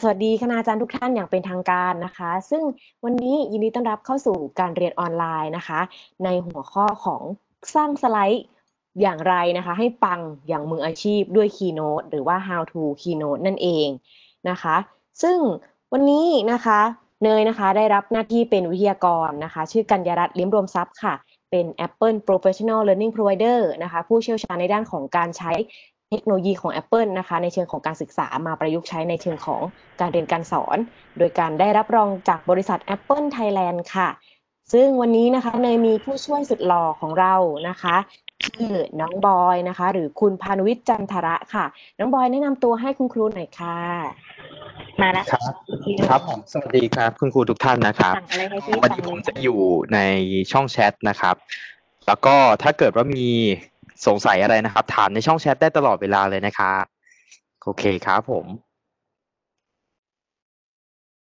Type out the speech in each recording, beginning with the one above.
สวัสดีคณาจารย์ทุกท่านอย่างเป็นทางการนะคะ ซึ่งวันนี้ยินดีต้อนรับเข้าสู่การเรียนออนไลน์นะคะ ในหัวข้อของสร้างสไลด์อย่างไรนะคะให้ปังอย่างมืออาชีพด้วย Keynote หรือว่า How to Keynote นั่นเองนะคะ ซึ่งวันนี้นะคะเนยนะคะได้รับหน้าที่เป็นวิทยากรนะคะ ชื่อกัญญารัตน์เลี้ยมรวมทรัพย์ค่ะเป็น Apple Professional Learning Provider นะคะผู้เชี่ยวชาญในด้านของการใช้เทคโนโลยีของ Apple นะคะ ในเชิงของการศึกษามาประยุกต์ใช้ในเชิงของการเรียนการสอน โดยการได้รับรองจากบริษัท Apple Thailand ค่ะ ซึ่งวันนี้นะคะเนยมีผู้ช่วยสุดหล่อของเรานะคะชื่อน้องบอยนะคะ หรือคุณพานุวิทย์จันทระค่ะ น้องบอยแนะนำตัวให้คุณครูหน่อยค่ะ มาแล้วครับ ครับสวัสดีครับคุณครูทุกท่านนะครับวันนี้ผมจะอยู่ในช่องแชทนะครับ แล้วก็ถ้าเกิดว่ามีสงสัยอะไรนะครับถามในช่องแชทได้ตลอดเวลาเลยนะคะ โอเคครับผม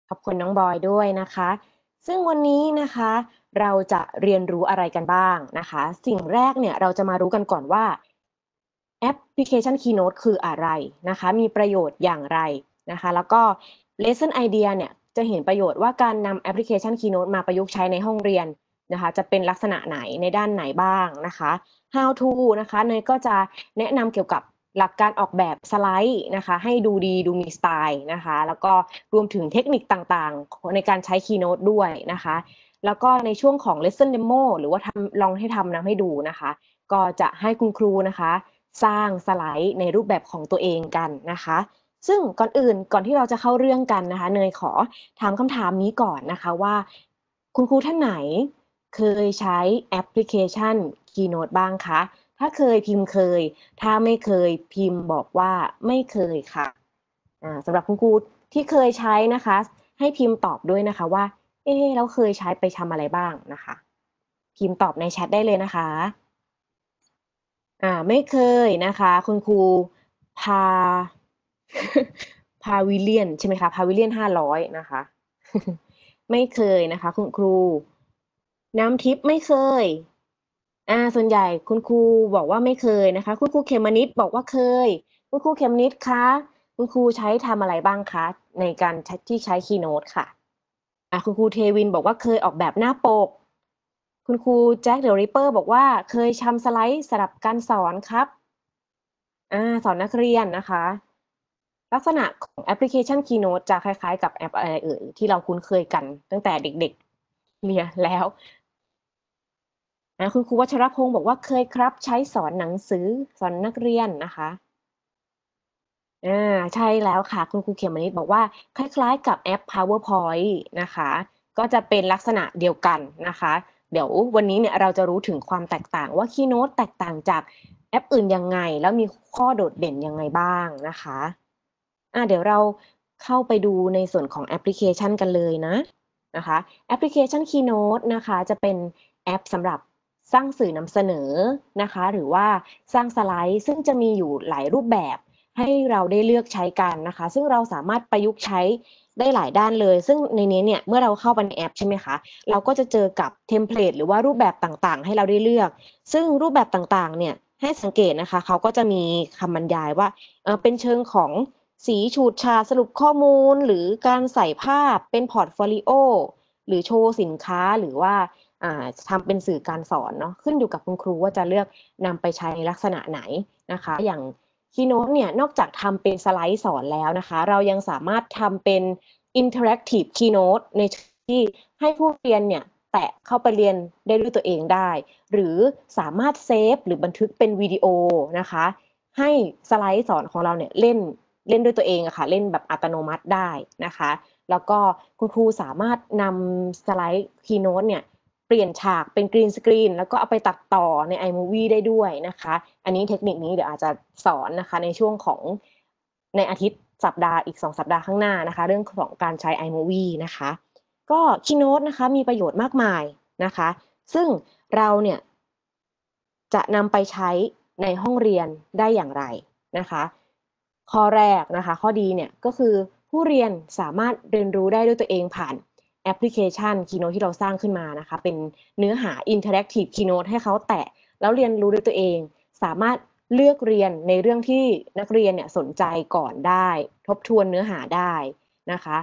ขอบคุณน้องบอยด้วยนะคะ ซึ่งวันนี้นะคะเราจะเรียนรู้อะไรกันบ้างนะคะ สิ่งแรกเนี่ยเราจะมารู้กันก่อนว่าแอปพลิเคชัน Keynote คืออะไรนะคะมีประโยชน์อย่างไรนะคะแล้วก็ lesson idea เนี่ยจะเห็นประโยชน์ว่าการนำแอปพลิเคชัน Keynote มาประยุกต์ใช้ในห้องเรียนนะคะจะเป็นลักษณะไหนในด้านไหนบ้างนะคะ how to นะคะเนยก็จะแนะนำเกี่ยวกับหลักการออกแบบสไลด์นะคะ ให้ดูดีดูมีสไตล์นะคะ แล้วก็รวมถึงเทคนิคต่าง ๆ ในการใช้ Keynote ด้วยนะคะแล้วก็ในช่วงของ lesson demo หรือว่าทำลองให้ทำนำให้ดูนะคะ ก็จะให้คุณครูนะคะ สร้างสไลด์ในรูปแบบของตัวเองกันนะคะ ซึ่งก่อนอื่นก่อนที่เราจะเข้าเรื่องกันนะคะ เนยขอถามคำถามนี้ก่อนนะคะว่า คุณครูท่านไหนเคยใช้แอปพลิเคชัน Keynote บ้างคะ ถ้าเคยพิมพ์เคย ถ้าไม่เคยพิมพ์บอกว่าไม่เคยคะ่ะสำหรับคุณครูที่เคยใช้นะคะ ให้พิมพ์ตอบด้วยนะคะว่าเอ๊เราเคยใช้ไปทำอะไรบ้างนะคะพิมพ์ตอบในแชทได้เลยนะคะอ่าไม่เคยนะคะ คุณครูพาพาวิเลียนใช่ไหมคะพาวิเลียนห้าร้อยนะคะ ไม่เคยนะคะ คุณครูน้ำทิพย์ไม่เคย อ่า ส่วนใหญ่คุณครูบอกว่าไม่เคยนะคะ คุณครูเขมนิดบอกว่าเคย คุณครูเขมนิดคะ คุณครูใช้ทำอะไรบ้างคะในการที่ใช้คีย์โนดตค่ะ อ่า คุณครูเทวินบอกว่าเคยออกแบบหน้าปก คุณครูแจ็คเดอะริปเปอร์บอกว่าเคยทำสไลด์สำหรับการสอนครับ อ่า สอนนักเรียนนะคะ ลักษณะของแอปพลิเคชัน Keynote จะคล้าย ๆ กับแอปอะไรอื่นที่เราคุ้นเคยกัน ตั้งแต่เด็ก ๆเรียนแล้วนะคุณครูวัชรพงศ์บอกว่าเคยครับใช้สอนหนังสือสอนนักเรียนนะคะอ่าใช่แล้วค่ะคุณครูเขียนมานิดบอกว่าคล้ายๆกับแอป PowerPoint นะคะก็จะเป็นลักษณะเดียวกันนะคะเดี๋ยววันนี้เนี่ยเราจะรู้ถึงความแตกต่างว่า Keynote แตกต่างจากแอปอื่นยังไงแล้วมีข้อโดดเด่นยังไงบ้างนะคะอ่าเดี๋ยวเราเข้าไปดูในส่วนของแอปพลิเคชันกันเลยนะนะคะแอปพลิเคชัน Keynote นะคะจะเป็นแอปสำหรับสร้างสื่อนำเสนอนะคะหรือว่าสร้างสไลด์ซึ่งจะมีอยู่หลายรูปแบบให้เราได้เลือกใช้กันนะคะ ซึ่งเราสามารถประยุกต์ใช้ได้หลายด้านเลย ซึ่งในนี้เนี่ยเมื่อเราเข้าไปในแอป ใช่ไหมคะเราก็จะเจอกับเทมเพลตหรือว่ารูปแบบต่างๆ ให้เราได้เลือก ซึ่งรูปแบบต่างๆเนี่ยให้สังเกตนะคะเขาก็จะมีคำบรรยายว่าเป็นเชิงของสีฉูดฉาดสรุปข้อมูล หรือการใส่ภาพเป็นพอร์ตโฟลิโอหรือโชว์สินค้าหรือว่าทำเป็นสื่อการสอนเนาะขึ้นอยู่กับคุณครูว่าจะเลือกนำไปใช้ในลักษณะไหนนะคะ อย่างคีโนตเนี่ยนอกจากทำเป็นสไลด์สอนแล้วนะคะเรายังสามารถทำเป็นอินเทอร์แอคทีฟคีโนตในที่ให้ผู้เรียนเนี่ยแตะเข้าไปเรียนได้ด้วยตัวเองได้ หรือสามารถเซฟหรือบันทึกเป็นวิดีโอนะคะให้สไลด์สอนของเราเนี่ยเล่นเล่นด้วยตัวเองอะคะ่ะเล่นแบบอัตโนมัติได้นะคะ แล้วก็คุณครูสามารถนำสไลด์คีโนตเนี่ยเปลี่ยนฉากเป็นกรีนสกรีนแล้วก็เอาไปตัดต่อใน iMovie ได้ด้วยนะคะ อันนี้เทคนิคนี้เดี๋ยวอาจจะสอนนะคะในช่วงของในอาทิตย์สัปดาห์อีก 2 สัปดาห์ข้างหน้านะคะ เรื่องของการใช้ iMovie นะคะ ก็คีโนตนะคะมีประโยชน์มากมายนะคะ ซึ่งเราเนี่ยจะนำไปใช้ในห้องเรียนได้อย่างไรนะคะข้อแรกนะคะข้อดีเนี่ยก็คือผู้เรียนสามารถเรียนรู้ได้ด้วยตัวเองผ่านแอปพลิเคชัน Keynote ที่เราสร้างขึ้นมานะคะเป็นเนื้อหา Interactive Keynote ให้เขาแตะ แล้วเรียนรู้ด้วยตัวเอง สามารถเลือกเรียนในเรื่องที่นักเรียนเนี่ยสนใจก่อนได้ ทบทวนเนื้อหาได้นะคะ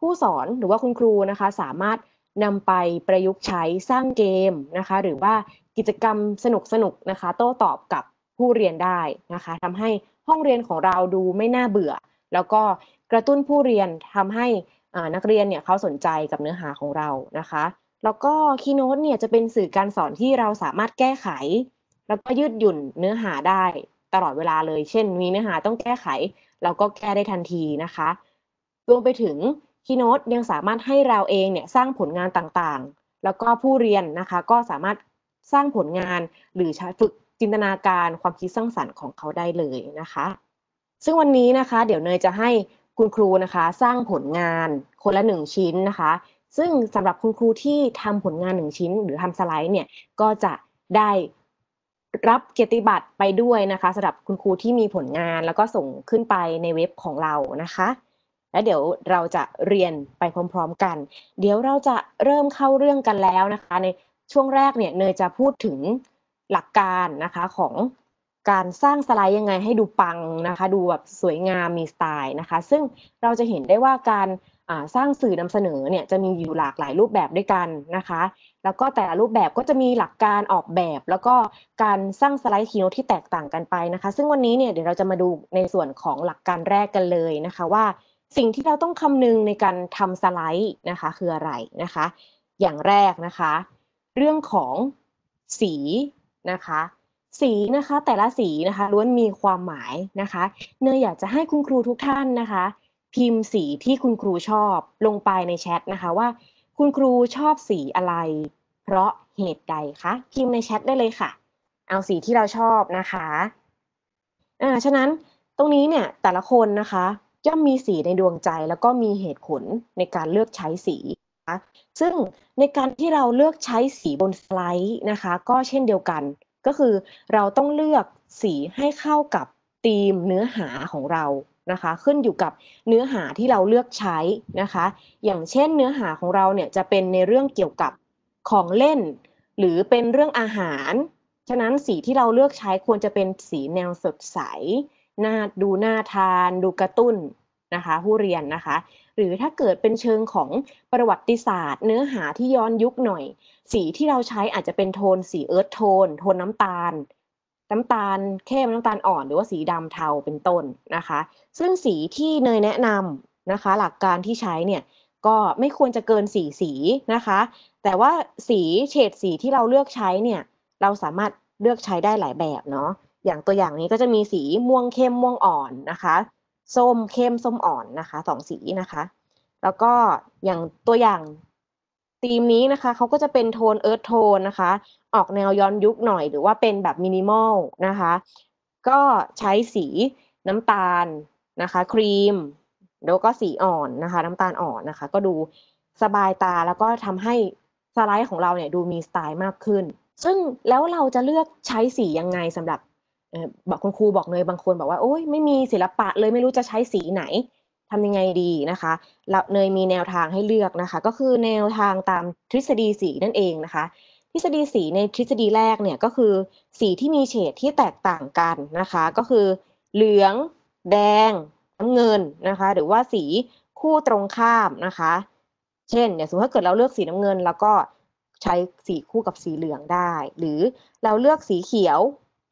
ผู้สอนหรือว่าคุณครูนะคะสามารถนำไปประยุกต์ใช้สร้างเกมนะคะ หรือว่ากิจกรรมสนุกสนุกนะคะ โต้ตอบกับผู้เรียนได้นะคะทำให้ห้องเรียนของเราดูไม่น่าเบื่อ แล้วก็กระตุ้นผู้เรียนทำให้นักเรียนเนี่ยเขาสนใจกับเนื้อหาของเรานะคะ แล้วก็คีโนดเนี่ยจะเป็นสื่อการสอนที่เราสามารถแก้ไขแล้วก็ยืดหยุ่นเนื้อหาได้ตลอดเวลาเลย เช่น มีเนื้อหาต้องแก้ไข เราก็แก้ได้ทันทีนะคะ รวมไปถึงคีโนดยังสามารถให้เราเองเนี่ยสร้างผลงานต่างๆแล้วก็ผู้เรียนนะคะก็สามารถสร้างผลงานหรือฝึกจินตนาการความคิดสร้างสรรค์ของเขาได้เลยนะคะ ซึ่งวันนี้นะคะ เดี๋ยวเนยจะใหคุณครูนะคะสร้างผลงานคนละหนึ่งชิ้นนะคะซึ่งสำหรับคุณครูที่ทำผลงานหนึ่งชิ้น หรือทำสไลด์เนี่ยก็จะได้รับเกียรติบัตรไปด้วยนะคะสำหรับคุณครูที่มีผลงานแล้วก็ส่งขึ้นไปในเว็บของเรานะคะ และเดี๋ยวเราจะเรียนไปพร้อมๆ กัน เดี๋ยวเราจะเริ่มเข้าเรื่องกันแล้วนะคะ ในช่วงแรกเนี่ยเนยจะพูดถึงหลักการนะคะของการสร้างสไลด์ยังไงให้ดูปังนะคะ ดูแบบสวยงามมีสไตล์นะคะ ซึ่งเราจะเห็นได้ว่าการสร้างสื่อนำเสนอเนี่ยจะมีอยู่หลากหลายรูปแบบด้วยกันนะคะ แล้วก็แต่ละรูปแบบก็จะมีหลักการออกแบบแล้วก็การสร้างสไลด์คีโนที่แตกต่างกันไปนะคะ ซึ่งวันนี้เนี่ยเดี๋ยวเราจะมาดูในส่วนของหลักการแรกกันเลยนะคะว่าสิ่งที่เราต้องคำนึงในการทำสไลด์นะคะ คืออะไรนะคะ อย่างแรกนะคะ เรื่องของสีนะคะสีนะคะแต่ละสีนะคะล้วนมีความหมายนะคะ เนยอยากจะให้คุณครูทุกท่านนะคะพิมพ์สีที่คุณครูชอบลงไปในแชทนะคะ ว่าคุณครูชอบสีอะไรเพราะเหตุใดคะพิมพ์ในแชทได้เลยค่ะ เอาสีที่เราชอบนะคะอ่าฉะนั้นตรงนี้เนี่ยแต่ละคนนะคะย่อมมีสีในดวงใจแล้วก็มีเหตุผลในการเลือกใช้สีนะะซึ่งในการที่เราเลือกใช้สีบนสไลด์นะคะ ก็เช่นเดียวกันก็คือเราต้องเลือกสีให้เข้ากับธีมเนื้อหาของเรานะคะขึ้นอยู่กับเนื้อหาที่เราเลือกใช้นะคะ อย่างเช่นเนื้อหาของเราเนี่ยจะเป็นในเรื่องเกี่ยวกับของเล่น หรือเป็นเรื่องอาหาร ฉะนั้นสีที่เราเลือกใช้ควรจะเป็นสีแนวสดใสน่าดูน่าทาน ดูกระตุ้นนะคะผู้เรียนนะคะ หรือถ้าเกิดเป็นเชิงของประวัติศาสตร์ เนื้อหาที่ย้อนยุคหน่อย สีที่เราใช้อาจจะเป็นโทน สีเอิร์ธโทนโทนน้ำตาล น้ำตาลเข้มน้ำตาลอ่อน หรือว่าสีดำเทาเป็นต้นนะคะ ซึ่งสีที่เนยแนะนำนะคะ หลักการที่ใช้เนี่ยก็ไม่ควรจะเกินสีสีนะคะ แต่ว่าสีเฉดสีที่เราเลือกใช้เนี่ยเราสามารถเลือกใช้ได้หลายแบบเนาะอย่างตัวอย่างนี้ก็จะมีสีม่วงเข้มม่วงอ่อนนะคะส้มเข้มส้มอ่อนนะคะสองสีนะคะแล้วก็อย่างตัวอย่างธีมนี้นะคะเขาก็จะเป็นโทนเอิร์ธโทนนะคะออกแนวย้อนยุคหน่อยหรือว่าเป็นแบบมินิมอลนะคะก็ใช้สีน้ำตาลนะคะ ครีม แล้วก็สีอ่อนนะคะ น้ำตาลอ่อนนะคะ ก็ดูสบายตาแล้วก็ทำให้สไลด์ของเราเนี่ยดูมีสไตล์มากขึ้น ซึ่งแล้วเราจะเลือกใช้สียังไงสำหรับบอกคุณครูบอกเลยบางคนบอกว่าโอ้ยไม่มีศิลปะเลยไม่รู้จะใช้สีไหนทำยังไงดีนะคะเราเนยมีแนวทางให้เลือกนะคะ ก็คือแนวทางตามทฤษฎีสีนั่นเองนะคะ ทฤษฎีสีในทฤษฎีแรกเนี่ยก็คือสีที่มีเฉดที่แตกต่างกันนะคะ ก็คือเหลือง แดง น้ำเงินนะคะ หรือว่าสีคู่ตรงข้ามนะคะ เช่นเนี่ยสมมติถ้าเกิดเราเลือกสีน้ำเงิน แล้วก็ใช้สีคู่กับสีเหลืองได้ หรือเราเลือกสีเขียว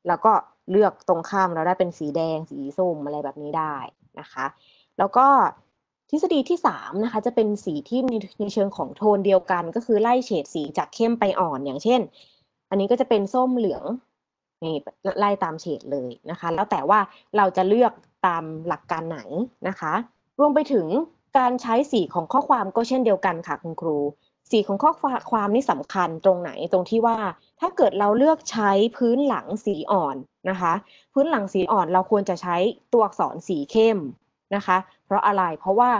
แล้วก็เลือกตรงข้ามเราได้เป็นสีแดงสีส้มอะไรแบบนี้ได้นะคะ แล้วก็ทฤษฎีที่3นะคะจะเป็นสีที่ในเชิงของโทนเดียวกัน ก็คือไล่เฉดสีจากเข้มไปอ่อนอย่างเช่น อันนี้ก็จะเป็นส้มเหลืองนี่ไล่ตามเฉดเลยนะคะ แล้วแต่ว่าเราจะเลือกตามหลักการไหนนะคะรวมไปถึงการใช้สีของข้อความก็เช่นเดียวกันค่ะคุณครูสีของข้อความนี่สำคัญตรงไหนตรงที่ว่าถ้าเกิดเราเลือกใช้พื้นหลังสีอ่อนนะคะ พื้นหลังสีอ่อนเราควรจะใช้ตัวอักษรสีเข้มนะคะ เพราะอะไรเพราะว่า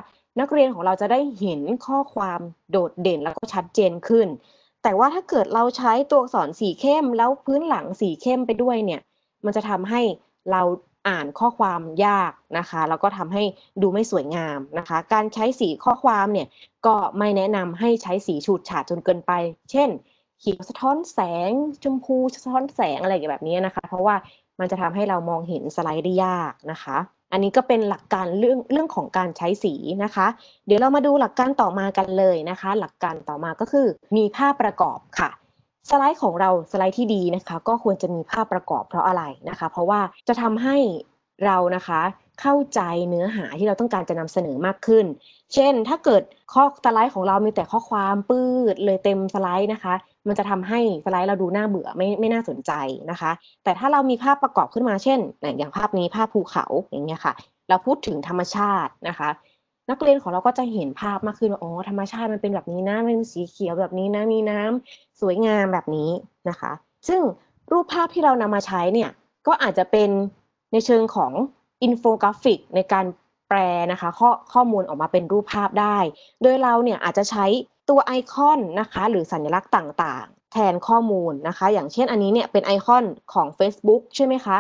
นักเรียนของเราจะได้เห็นข้อความโดดเด่นแล้วก็ชัดเจนขึ้น แต่ว่าถ้าเกิดเราใช้ตัวอักษรสีเข้ม แล้วพื้นหลังสีเข้มไปด้วยเนี่ยมันจะทำให้เราอ่าน ข้อความยากนะคะแล้วก็ทำให้ดูไม่สวยงามนะคะ การใช้สีข้อความเนี่ยก็ไม่แนะนำให้ใช้สีฉูดฉาดจนเกินไป เช่นเขียวสะท้อนแสงชมพูสะท้อนแสงอะไรแบบนี้นะคะ เพราะว่ามันจะทำให้เรามองเห็นสไลด์ได้ยากนะคะ อันนี้ก็เป็นหลักการเรื่องเรื่องของการใช้สีนะคะ เดี๋ยวเรามาดูหลักการต่อมากันเลยนะคะ หลักการต่อมาก็คือมีภาพประกอบค่ะสไลด์ของเราสไลด์ที่ดีนะคะ ก็ควรจะมีภาพประกอบเพราะอะไรนะคะ เพราะว่าจะทำให้เรานะคะเข้าใจเนื้อหาที่เราต้องการจะนำเสนอมากขึ้น เช่นถ้าเกิดข้อสไลด์ของเรามีแต่ข้อความปื้ดเลยเต็มสไลด์นะคะ มันจะทำให้สไลด์เราดูน่าเบื่อไม่ไม่น่าสนใจนะคะ แต่ถ้าเรามีภาพประกอบขึ้นมาเช่นอย่างภาพนี้ภาพภูเขาอย่างเงี้ยค่ะเราพูดถึงธรรมชาตินะคะนักเรียนของเราก็จะเห็นภาพมากขึ้นว่าอ๋อธรรมชาติมันเป็นแบบนี้นะมันเป็นสีเขียวแบบนี้นะมีน้ำ สวยงามแบบนี้นะคะ ซึ่งรูปภาพที่เรานำมาใช้เนี่ย ก็อาจจะเป็นในเชิงของอินโฟกราฟิก ในการแปลนะคะ ข้อข้อมูลออกมาเป็นรูปภาพได้ โดยเราเนี่ยอาจจะใช้ตัวไอคอนนะคะ หรือสัญลักษณ์ต่างๆ แทนข้อมูลนะคะ อย่างเช่นอันนี้เนี่ยเป็นไอคอนของ Facebook ใช่ไหมคะ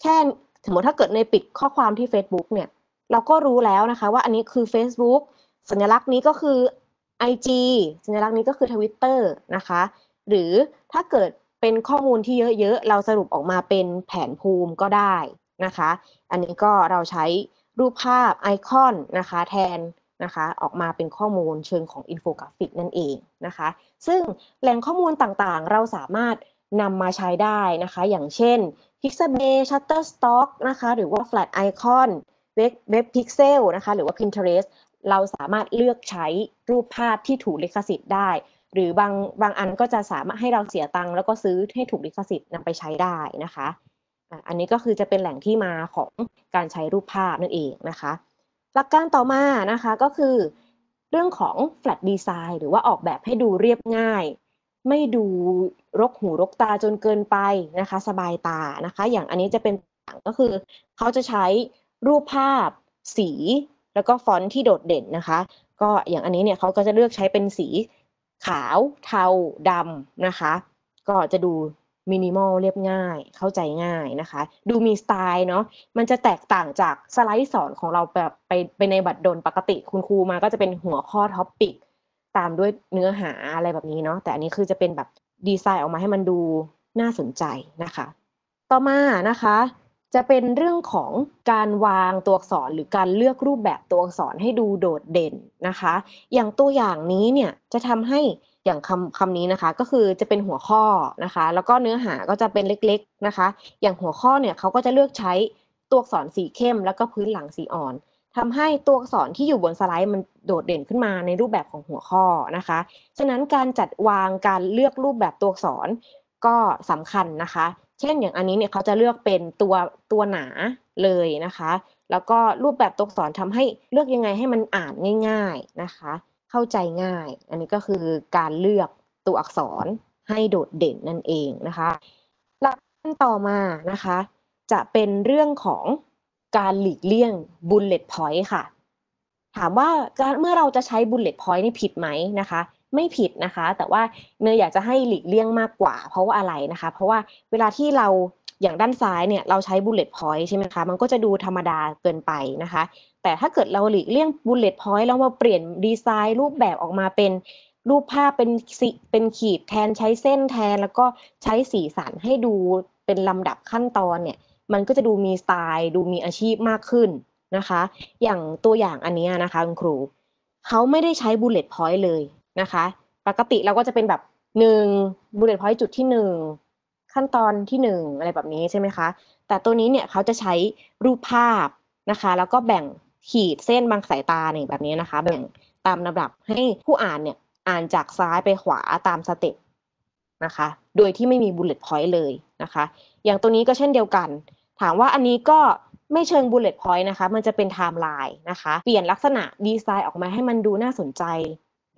แค่สมมติถ้าเกิดในปิดข้อความที่ Facebook เนี่ยเราก็รู้แล้วนะคะว่าอันนี้คือ Facebook สัญลักษณ์นี้ก็คือ IG สัญลักษณ์นี้ก็คือ Twitter นะคะหรือถ้าเกิดเป็นข้อมูลที่เยอะๆ เราสรุปออกมาเป็นแผนภูมิก็ได้นะคะ อันนี้ก็เราใช้รูปภาพไอคอนนะคะ แทนนะคะออกมาเป็นข้อมูลเชิงของอินโฟกราฟิกนั่นเองนะคะ ซึ่งแหล่งข้อมูลต่างๆ เราสามารถนำมาใช้ได้นะคะ อย่างเช่น Pixabay, Shutterstock นะคะหรือว่า Flat Icon เว็บพิกเซลนะคะหรือว่า Pinterest เราสามารถเลือกใช้รูปภาพที่ถูกลิขสิทธิ์ได้ หรือบางบางอันก็จะสามารถให้เราเสียตังค์แล้วก็ซื้อให้ถูกลิขสิทธิ์นำไปใช้ได้นะคะอันนี้ก็คือจะเป็นแหล่งที่มาของการใช้รูปภาพนั่นเองนะคะ หลักการต่อมานะคะก็คือเรื่องของ flat design หรือว่าออกแบบให้ดูเรียบง่าย ไม่ดูรกหูรกตาจนเกินไปนะคะ สบายตานะคะ อย่างอันนี้จะเป็นก็คือเขาจะใช้รูปภาพสีแล้วก็ฟอนต์ที่โดดเด่นนะคะ ก็อย่างอันนี้เนี่ยเขาก็จะเลือกใช้เป็นสีขาว เทาดำนะคะ ก็จะดูมินิมอลเรียบง่าย เข้าใจง่ายนะคะ ดูมีสไตล์เนาะมันจะแตกต่างจากสไลด์สอนของเราแบบไปไปในบัตรดนปกติคุณครูมา ก็จะเป็นหัวข้อท็อปปิกตามด้วยเนื้อหาอะไรแบบนี้เนาะแต่อันนี้คือจะเป็นแบบดีไซน์ออกมาให้มันดูน่าสนใจนะคะ ต่อมานะคะจะเป็นเรื่องของการวางตัวอักษรหรือการเลือกรูปแบบตัวอักษรให้ดูโดดเด่นนะคะ อย่างตัวอย่างนี้เนี่ยจะทำให้อย่างคำคำนี้นะคะ ก็คือจะเป็นหัวข้อนะคะ แล้วก็เนื้อหาก็จะเป็นเล็กๆนะคะ อย่างหัวข้อเนี่ยเขาก็จะเลือกใช้ตัวอักษรสีเข้มแล้วก็พื้นหลังสีอ่อน ทำให้ตัวอักษรที่อยู่บนสไลด์มันโดดเด่นขึ้นมาในรูปแบบของหัวข้อนะคะฉะนั้นการจัดวางการเลือกรูปแบบตัวอักษรก็สำคัญนะคะเช่นอย่างอันนี้เนี่ยเขาจะเลือกเป็นตัวตัวหนาเลยนะคะ แล้วก็รูปแบบตัวอักษรทำให้เลือกยังไงให้มันอ่านง่ายๆนะคะ เข้าใจง่าย อันนี้ก็คือการเลือกตัวอักษรให้โดดเด่นนั่นเองนะคะหลักขั้นต่อมานะคะจะเป็นเรื่องของการหลีกเลี่ยงบุลเลตพอยต์ค่ะ ถามว่าเมื่อเราจะใช้บุลเลตพอยต์นี่ผิดไหมนะคะไม่ผิดนะคะ แต่ว่าเนยอยากจะให้หลีกเลี่ยงมากกว่าเพราะว่าอะไรนะคะ เพราะว่าเวลาที่เราอย่างด้านซ้ายเนี่ยเราใช้ bullet point ใช่ไหมคะมันก็จะดูธรรมดาเกินไปนะคะ แต่ถ้าเกิดเราหลีกเลี่ยง bullet point แล้วมาเปลี่ยนดีไซน์รูปแบบออกมาเป็นรูปภาพเป็นสีเป็นขีดแทนใช้เส้นแทนแล้วก็ใช้สีสันให้ดูเป็นลำดับขั้นตอนเนี่ยมันก็จะดูมีสไตล์ ดูมีอาชีพมากขึ้นนะคะ อย่างตัวอย่างอันนี้นะคะคุณครูเขาไม่ได้ใช้ bullet point เลยนะคะปกติเราก็จะเป็นแบบหนึ่งบูลเลต์พอยต์จุดที่หนึ่งขั้นตอนที่หนึ่งอะไรแบบนี้ใช่ไหมคะแต่ตัวนี้เนี่ยเขาจะใช้รูปภาพนะคะ แล้วก็แบ่งขีดเส้นบางสายตาเนี่ยแบบนี้นะคะ แบ่งตามลำดับให้ผู้อ่านเนี่ยอ่านจากซ้ายไปขวาตามสเต็ปนะคะ โดยที่ไม่มีบูลเลต์พอยต์เลยนะคะ อย่างตัวนี้ก็เช่นเดียวกัน ถามว่าอันนี้ก็ไม่เชิงบูลเลต์พอยต์นะคะมันจะเป็นไทม์ไลน์นะคะ เปลี่ยนลักษณะดีไซน์ออกมาให้มันดูน่าสนใจ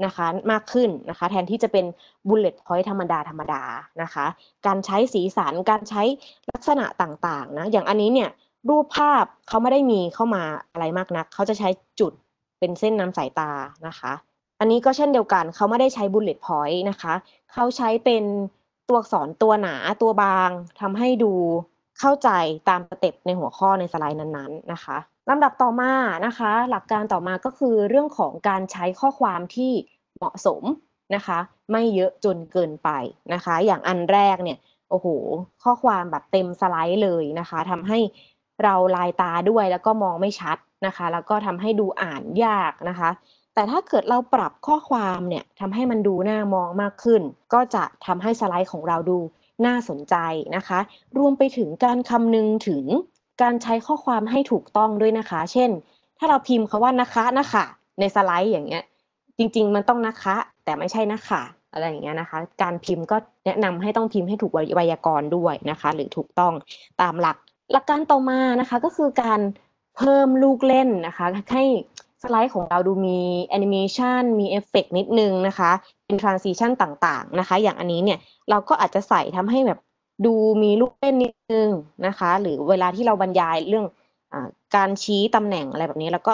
นะคะมากขึ้นนะคะแทนที่จะเป็นบุลเลตพอยต์ธรรมดาธรรมดานะคะการใช้สีสันการใช้ลักษณะต่างๆนะอย่างอันนี้เนี่ยรูปภาพเขาไม่ได้มีเข้ามาอะไรมากนัก เขาจะใช้จุดเป็นเส้นนำสายตานะคะ อันนี้ก็เช่นเดียวกันเขาไม่ได้ใช้บุลเลตพอยต์นะคะเขาใช้เป็นตัวอักษรตัวหนาตัวบางทำให้ดูเข้าใจตามสเต็ปในหัวข้อในสไลด์นั้นๆนะคะลำดับต่อมานะคะ หลักการต่อมาก็คือเรื่องของการใช้ข้อความที่เหมาะสมนะคะ ไม่เยอะจนเกินไปนะคะ อย่างอันแรกเนี่ยโอ้โห ข้อความแบบเต็มสไลด์เลยนะคะทำให้เราลายตาด้วย แล้วก็มองไม่ชัดนะคะ แล้วก็ทำให้ดูอ่านยากนะคะ แต่ถ้าเกิดเราปรับข้อความเนี่ยทำให้มันดูน่ามองมากขึ้น ก็จะทำให้สไลด์ของเราดูน่าสนใจนะคะรวมไปถึงการคำนึงถึงการใช้ข้อความให้ถูกต้องด้วยนะคะ เช่น ถ้าเราพิมพ์คาว่านะคะนะคะในสไลด์อย่างเงี้ย จริงๆ มันต้องนะคะ แต่ไม่ใช่นะคะอะไรอย่างเงี้ยนะคะ การพิมพ์ก็แนะนำให้ต้องพิมพ์ให้ถูกไวยากรณ์ด้วยนะคะ หรือถูกต้องตามหลักหลักการต่อมานะคะก็คือการเพิ่มลูกเล่นนะคะ ให้สไลด์ของเราดูมีแอนิเมชันมีเอฟเฟกนิดนึงนะคะเป็นทรานซิชันต่างๆนะคะ อย่างอันนี้เนี่ยเราก็อาจจะใส่ทำให้แบบดูมีลูกเล่นนิดนึงนะคะ หรือเวลาที่เราบรรยายเรื่องอการชี้ตำแหน่งอะไรแบบนี้แล้วก็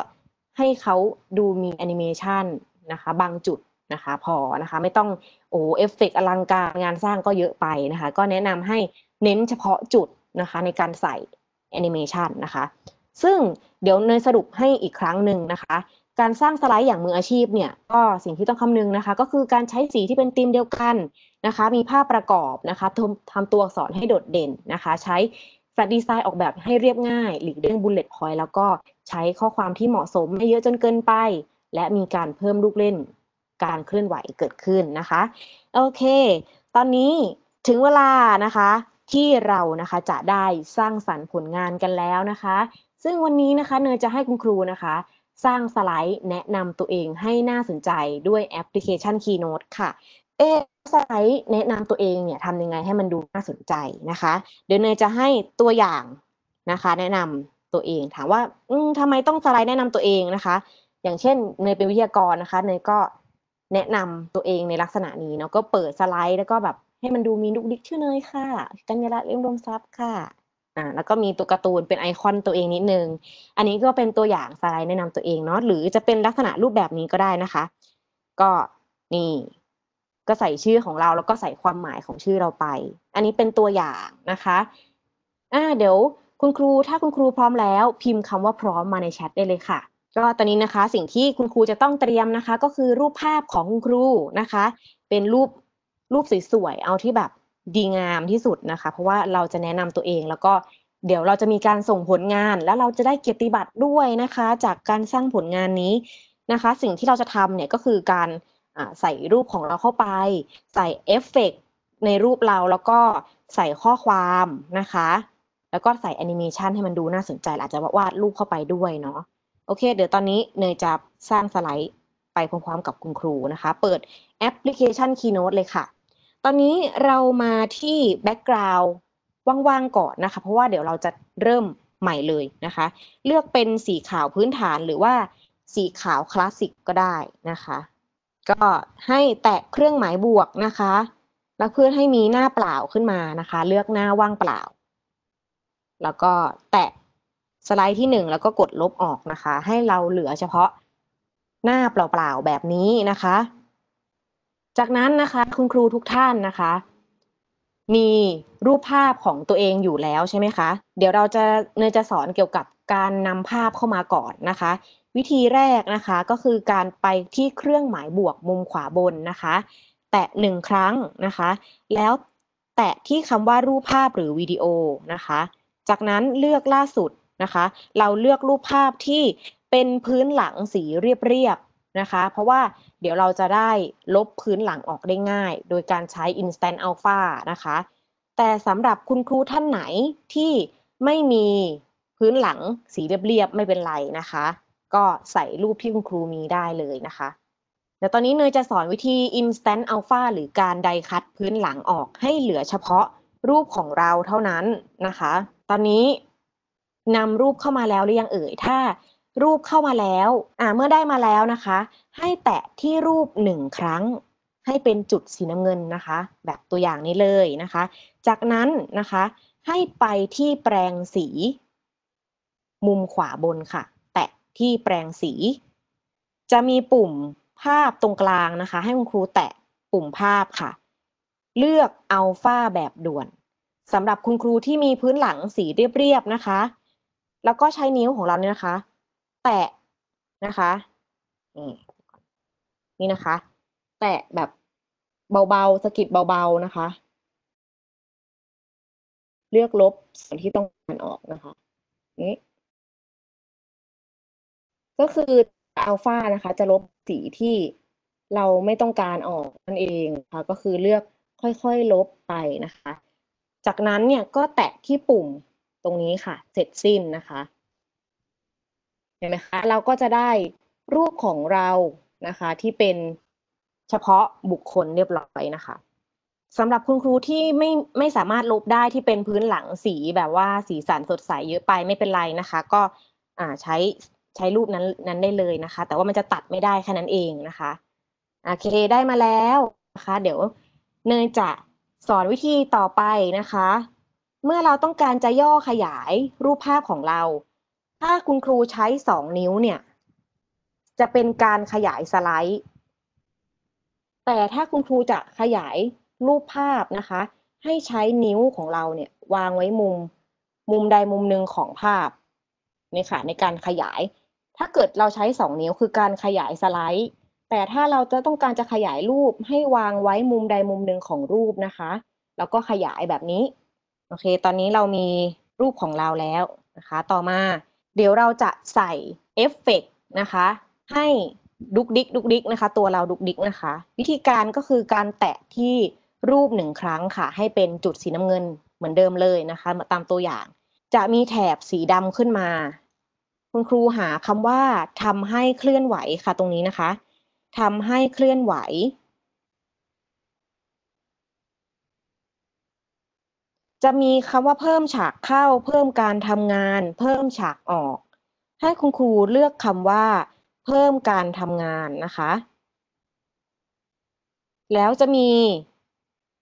ให้เขาดูมีแอนิเมชันนะคะบางจุดนะคะ พอนะคะไม่ต้องโอ้เอฟเฟกอลังการงานสร้างก็เยอะไปนะคะ ก็แนะนำให้เน้นเฉพาะจุดนะคะในการใส่แอนิเมชันนะคะซึ่งเดี๋ยวเนยสรุปให้อีกครั้งหนึ่งนะคะการสร้างสไลด์อย่างมืออาชีพเนี่ยก็สิ่งที่ต้องคำนึงนะคะ ก็คือการใช้สีที่เป็นธีมเดียวกันนะคะ มีภาพประกอบนะคะทำทำตัวอักษรให้โดดเด่นนะคะ ใช้แฟลตดีไซน์ออกแบบให้เรียบง่ายหลีกเลี่ยงบุลเลต์พอยต์แล้วก็ใช้ข้อความที่เหมาะสมไม่เยอะจนเกินไป และมีการเพิ่มลูกเล่นการเคลื่อนไหวเกิดขึ้นนะคะ โอเค ตอนนี้ถึงเวลานะคะที่เรานะคะจะได้สร้างสรรค์ผลงานกันแล้วนะคะ ซึ่งวันนี้นะคะเนยจะให้คุณครูนะคะสร้างสไลด์แนะนำตัวเองให้น่าสนใจด้วยแอปพลิเคชัน Keynote ค่ะ เอสไลด์แนะนำตัวเองเนี่ยทำยังไงให้มันดูน่าสนใจนะคะ เดี๋ยวเนยจะให้ตัวอย่างนะคะ แนะนำตัวเองถามว่าทำไมต้องสไลด์แนะนำตัวเองนะคะ อย่างเช่นเนยเป็นวิทยากรนะคะเนยก็แนะนำตัวเองในลักษณะนี้เนาะก็เปิดสไลด์แล้วก็แบบให้มันดูมีลูกดิกชื่อเนยค่ะ กัญญาลัต์เลี้ยงรวมทรัพย์ค่ะอ่าแล้วก็มีตัวการ์ตูนเป็นไอคอนตัวเองนิดนึงอันนี้ก็เป็นตัวอย่างสไลด์แนะนำตัวเองเนาะหรือจะเป็นลักษณะรูปแบบนี้ก็ได้นะคะ ก็นี่ ก็ใส่ชื่อของเรา แล้วก็ใส่ความหมายของชื่อเราไป อันนี้เป็นตัวอย่างนะคะอ่าเดี๋ยว คุณครูถ้าคุณครูพร้อมแล้ว พิมพ์คำว่าพร้อมมาในแชทได้เลยค่ะ ก็ตอนนี้นะคะสิ่งที่คุณครูจะต้องเตรียมนะคะ ก็คือรูปภาพของคุณครูนะคะ เป็นรูปรูปสวยๆเอาที่แบบดีงามที่สุดนะคะ เพราะว่าเราจะแนะนำตัวเองแล้วก็เดี๋ยวเราจะมีการส่งผลงาน แล้วเราจะได้เกียรติบัตรด้วยนะคะจากการสร้างผลงานนี้นะคะ สิ่งที่เราจะทำเนี่ยก็คือการใส่รูปของเราเข้าไป ใส่เอฟเฟกในรูปเราแล้วก็ใส่ข้อความนะคะ แล้วก็ใส่แอนิเมชันให้มันดูน่าสนใจอาจจะวาดรูปเข้าไปด้วยเนาะโอเค เดี๋ยวตอนนี้เนยจะสร้างสไลด์ไปพร้อมๆกับคุณครูนะคะ เปิดแอปพลิเคชัน Keynote เลยค่ะตอนนี้เรามาที่แบ็กกราวน์ว่างๆ ก่อนนะคะเพราะว่าเดี๋ยวเราจะเริ่มใหม่เลยนะคะ เลือกเป็นสีขาวพื้นฐานหรือว่าสีขาวคลาสสิกก็ได้นะคะก็ให้แตะเครื่องหมายบวกนะคะแล้วเพื่อให้มีหน้าเปล่าขึ้นมานะคะ เลือกหน้าว่างเปล่า แล้วก็แตะสไลด์ที่หนึ่งแล้วก็กดลบออกนะคะ ให้เราเหลือเฉพาะหน้าเปล่าๆ แบบนี้นะคะจากนั้นนะคะคุณครูทุกท่านนะคะ มีรูปภาพของตัวเองอยู่แล้วใช่ไหมคะเดี๋ยวเราจะเนยจะสอนเกี่ยวกับการนำภาพเข้ามาก่อนนะคะ วิธีแรกนะคะก็คือการไปที่เครื่องหมายบวกมุมขวาบนนะคะแตะหนึ่งครั้งนะคะ แล้วแตะที่คำว่ารูปภาพหรือวิดีโอนะคะ จากนั้นเลือกล่าสุดนะคะ เราเลือกรูปภาพที่เป็นพื้นหลังสีเรียบนะคะ เพราะว่าเดี๋ยวเราจะได้ลบพื้นหลังออกได้ง่ายโดยการใช้ instant alpha นะคะ แต่สำหรับคุณครูท่านไหนที่ไม่มีพื้นหลังสีเรียบๆไม่เป็นไรนะคะ ก็ใส่รูปที่คุณครูมีได้เลยนะคะเดี๋ยวตอนนี้เนยจะสอนวิธี instant alpha หรือการไดคัดพื้นหลังออกให้เหลือเฉพาะรูปของเราเท่านั้นนะคะ ตอนนี้นำรูปเข้ามาแล้วหรือยังเอ่ย ถ้ารูปเข้ามาแล้ว อ่าเมื่อได้มาแล้วนะคะ ให้แตะที่รูปหนึ่งครั้ง ให้เป็นจุดสีน้ำเงินนะคะ แบบตัวอย่างนี้เลยนะคะ จากนั้นนะคะ ให้ไปที่แปลงสี มุมขวาบนค่ะ แตะที่แปลงสี จะมีปุ่มภาพตรงกลางนะคะ ให้คุณครูแตะปุ่มภาพค่ะ เลือกอัลฟาแบบด่วน สำหรับคุณครูที่มีพื้นหลังสีเรียบๆนะคะ แล้วก็ใช้นิ้วของเราเนี่ยนะคะแตะนะคะนี่นะคะ แตะแบบเบาๆสกิดเบาๆนะคะ เลือกลบส่วนที่ต้องการออกนะคะนี่ก็คืออัลฟานะคะ จะลบสีที่เราไม่ต้องการออกนั่นเองค่ะ ก็คือเลือกค่อยๆลบไปนะคะ จากนั้นเนี่ยก็แตะที่ปุ่มตรงนี้ค่ะ เสร็จสิ้นนะคะเห็นไหมคะเราก็จะได้รูปของเรานะคะ ที่เป็นเฉพาะบุคคลเรียบร้อยนะคะสำหรับคุณครูที่ไม่ไม่สามารถลบได้ที่เป็นพื้นหลังสีแบบว่าสีสันสดใสเยอะไปไม่เป็นไรนะคะ ก็ใช้ใช้รูปนั้นนั้นได้เลยนะคะ แต่ว่ามันจะตัดไม่ได้แค่นั้นเองนะคะโอเคได้มาแล้วนะคะ เดี๋ยวเนยจะสอนวิธีต่อไปนะคะ เมื่อเราต้องการจะย่อขยายรูปภาพของเราถ้าคุณครูใช้สองนิ้วเนี่ย จะเป็นการขยายสไลด์ แต่ถ้าคุณครูจะขยายรูปภาพนะคะ ให้ใช้นิ้วของเราเนี่ยวางไว้มุมมุมใดมุมหนึ่งของภาพนี่ค่ะในการขยาย ถ้าเกิดเราใช้สองนิ้วคือการขยายสไลด์ แต่ถ้าเราจะต้องการจะขยายรูปให้วางไว้มุมใดมุมหนึ่งของรูปนะคะแล้วก็ขยายแบบนี้โอเค ตอนนี้เรามีรูปของเราแล้วนะคะ ต่อมาเดี๋ยวเราจะใส่เอฟเฟกนะคะ ให้ดุกดิกดุกดิกนะคะตัวเราดุกดิกนะคะ วิธีการก็คือการแตะที่รูปหนึ่งครั้งค่ะ ให้เป็นจุดสีน้ำเงินเหมือนเดิมเลยนะคะ ตามตัวอย่าง จะมีแถบสีดำขึ้นมาคุณครูหาคำว่าทำให้เคลื่อนไหวค่ะตรงนี้นะคะทำให้เคลื่อนไหวจะมีคำว่าเพิ่มฉากเข้าเพิ่มการทำงานเพิ่มฉากออก ให้คุณครูเลือกคำว่า เพิ่มการทำงานนะคะแล้วจะมี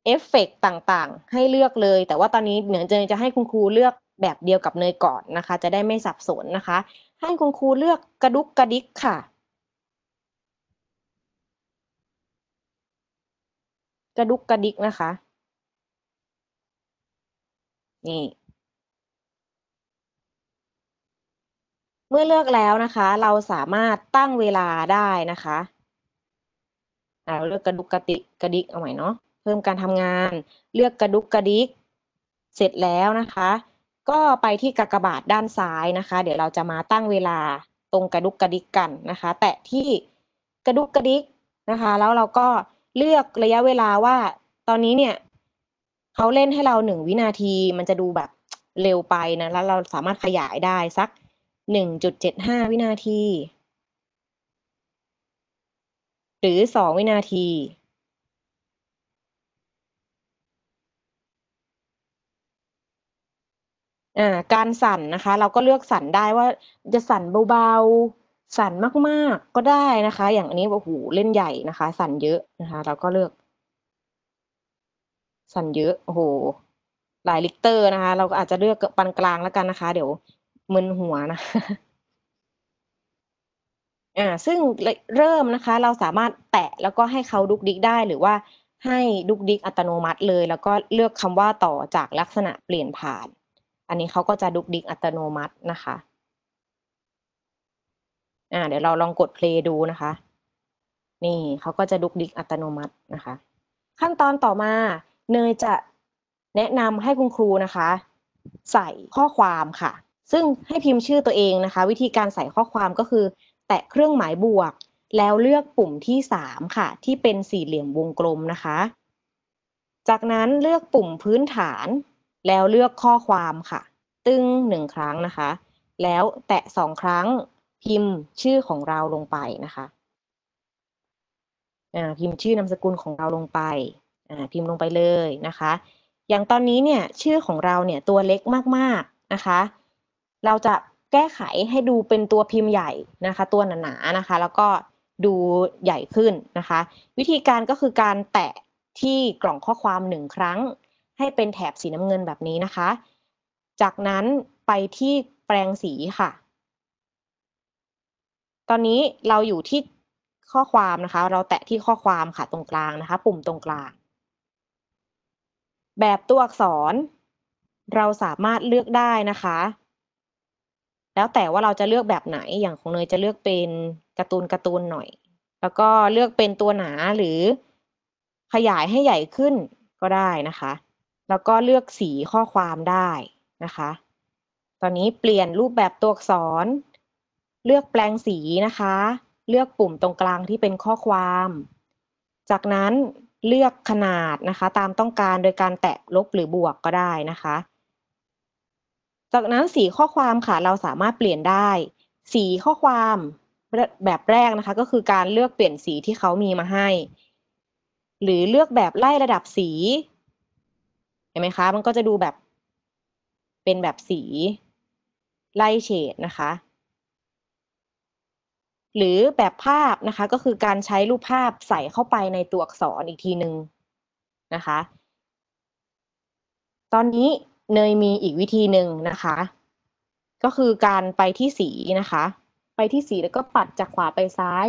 เอฟเฟกต่างๆ ให้เลือกเลย แต่ว่าตอนนี้เหนือเจนจะให้คุณครูเลือกแบบเดียวกับเนยก่อนนะคะ จะได้ไม่สับสนนะคะให้คุณครูเลือกกระดุกกระดิกค่ะ กระดุกกระดิกนะคะนี่เมื่อเลือกแล้วนะคะ เราสามารถตั้งเวลาได้นะคะเราเลือกกระดุกกระติกกระดิกเอาใหม่เนาะเพิ่มการทำงานเลือกกระดุกกระดิกเสร็จแล้วนะคะ ก็ไปที่กระกบาดด้านซ้ายนะคะ เดี๋ยวเราจะมาตั้งเวลาตรงกระดุกกระดิกกันนะคะ แตะที่กระดุกกระดิกนะคะ แล้วเราก็เลือกระยะเวลาว่าตอนนี้เนี่ยเขาเล่นให้เราหนึ่งวินาทีมันจะดูแบบเร็วไปนะ แล้วเราสามารถขยายได้สักหนึ่งจุดเจ็ดห้าวินาที หรือสองวินาที การสั่นนะคะ เราก็เลือกสั่นได้ว่าจะสั่นเบา ๆ สั่นมากๆก็ได้นะคะ อย่างอันนี้โอ้โหเล่นใหญ่นะคะ สั่นเยอะนะคะเราก็เลือกสั่นเยอะโอ้โหหลายลิตร์นะคะ เราก็อาจจะเลือกปานกลางแล้วกันนะคะ เดี๋ยวมึนหัวนะอ่าซึ่งเริ่มนะคะ เราสามารถแตะแล้วก็ให้เขาดุกดิกได้ หรือว่าให้ดุกดิกอัตโนมัติเลย แล้วก็เลือกคำว่าต่อจากลักษณะเปลี่ยนผ่าน อันนี้เขาก็จะดุกดิกอัตโนมัตินะคะอ่าเดี๋ยวเราลองกดเพลย์ดูนะคะนี่เขาก็จะดุกดิกอัตโนมัตินะคะ ขั้นตอนต่อมาเนยจะแนะนำให้คุณครูนะคะ ใส่ข้อความค่ะ ซึ่งให้พิมพ์ชื่อตัวเองนะคะ วิธีการใส่ข้อความก็คือ แตะเครื่องหมายบวก แล้วเลือกปุ่มที่3ค่ะที่เป็นสี่เหลี่ยมวงกลมนะคะ จากนั้นเลือกปุ่มพื้นฐาน แล้วเลือกข้อความค่ะ ตึ้งหนึ่งครั้งนะคะ แล้วแตะสองครั้งพิมพ์ชื่อของเราลงไปนะคะพิมพ์ชื่อนามสกุลของเราลงไปพิมพ์ลงไปเลยนะคะ อย่างตอนนี้เนี่ยชื่อของเราเนี่ยตัวเล็กมากๆนะคะ เราจะแก้ไขให้ดูเป็นตัวพิมพ์ใหญ่นะคะ ตัวหนาๆนะคะแล้วก็ดูใหญ่ขึ้นนะคะ วิธีการก็คือการแตะที่กล่องข้อความหนึ่งครั้งให้เป็นแถบสีน้ำเงินแบบนี้นะคะ จากนั้นไปที่แปลงสีค่ะ ตอนนี้เราอยู่ที่ข้อความนะคะ เราแตะที่ข้อความค่ะตรงกลางนะคะ ปุ่มตรงกลางแบบตัวอักษรเราสามารถเลือกได้นะคะ แล้วแต่ว่าเราจะเลือกแบบไหนอย่างของเนยจะเลือกเป็นการ์ตูนการ์ตูนหน่อย แล้วก็เลือกเป็นตัวหนาหรือขยายให้ใหญ่ขึ้นก็ได้นะคะ แล้วก็เลือกสีข้อความได้นะคะ ตอนนี้เปลี่ยนรูปแบบตัวอักษร เลือกแปลงสีนะคะ เลือกปุ่มตรงกลางที่เป็นข้อความ จากนั้นเลือกขนาดนะคะ ตามต้องการโดยการแตะลบหรือบวกก็ได้นะคะ จากนั้นสีข้อความค่ะเราสามารถเปลี่ยนได้ สีข้อความแบบแรกนะคะ ก็คือการเลือกเปลี่ยนสีที่เขามีมาให้ หรือเลือกแบบไล่ระดับสี เห็นไหมคะ มันก็จะดูแบบเป็นแบบสี ไล่เฉดนะคะหรือแบบภาพนะคะก็คือการใช้รูปภาพใส่เข้าไปในตัวอักษรอีกทีหนึ่งนะคะ ตอนนี้เนยมีอีกวิธีหนึ่งนะคะ ก็คือการไปที่สีนะคะ ไปที่สีแล้วก็ปัดจากขวาไปซ้าย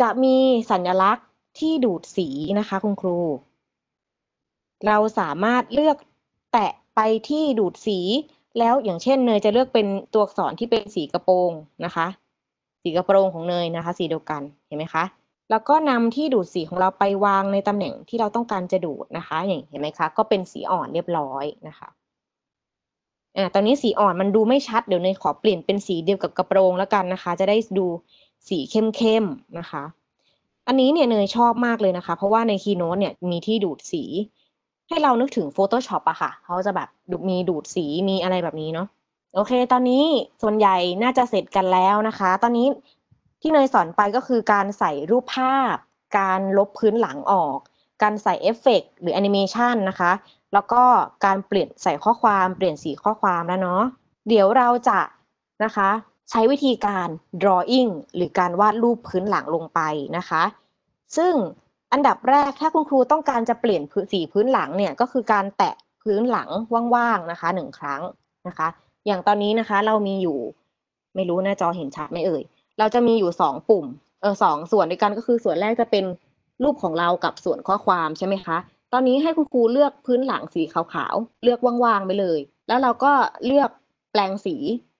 จะมีสัญลักษณ์ที่ดูดสีนะคะคุณครู เราสามารถเลือกแตะไปที่ดูดสี แล้วอย่างเช่นเนยจะเลือกเป็นตัวอักษรที่เป็นสีกระโปรงนะคะสีกระโปรงของเนยนะคะสีเดียวกันเห็นไหมคะแล้วก็นำที่ดูดสีของเราไปวางในตำแหน่งที่เราต้องการจะดูดนะคะอย่างเห็นไหมคะ ก็เป็นสีอ่อนเรียบร้อยนะคะอ่าตอนนี้สีอ่อนมันดูไม่ชัดเดี๋ยวเนยขอเปลี่ยนเป็นสีเดียวกับกระโปรงแล้วกันนะคะ จะได้ดูสีเข้มๆนะคะ อันนี้เนี่ยเนยชอบมากเลยนะคะ เพราะว่าในคีโน t เนี่ยมีที่ดูดสี ให้เรานึกถึง Photoshop อะค่ะเขาจะแบบมีดูดสีมีอะไรแบบนี้เนาะโอเค ตอนนี้ส่วนใหญ่น่าจะเสร็จกันแล้วนะคะ ตอนนี้ที่เนยสอนไปก็คือการใส่รูปภาพ การลบพื้นหลังออก การใส่เอฟเฟกหรือแอนิเมชันนะคะ แล้วก็การเปลี่ยนใส่ข้อความ เปลี่ยนสีข้อความแล้วเนาะเดี๋ยวเราจะนะคะใช้วิธีการ drawing หรือการวาดรูปพื้นหลังลงไปนะคะ ซึ่งอันดับแรกถ้าคุณครูต้องการจะเปลี่ยนสีพื้นหลังเนี่ยก็คือการแตะพื้นหลังว่างๆนะคะหนึ่งครั้งนะคะอย่างตอนนี้นะคะเรามีอยู่ไม่รู้หน้าจอเห็นชัดไหมเอ่ย เราจะมีอยู่สองปุ่มเออสองส่วนด้วยกันก็คือส่วนแรกจะเป็นรูปของเรากับส่วนข้อความใช่ไหมคะ ตอนนี้ให้คุณครูเลือกพื้นหลังสีขาวๆเลือกว่างๆไปเลย แล้วเราก็เลือกแปลงสี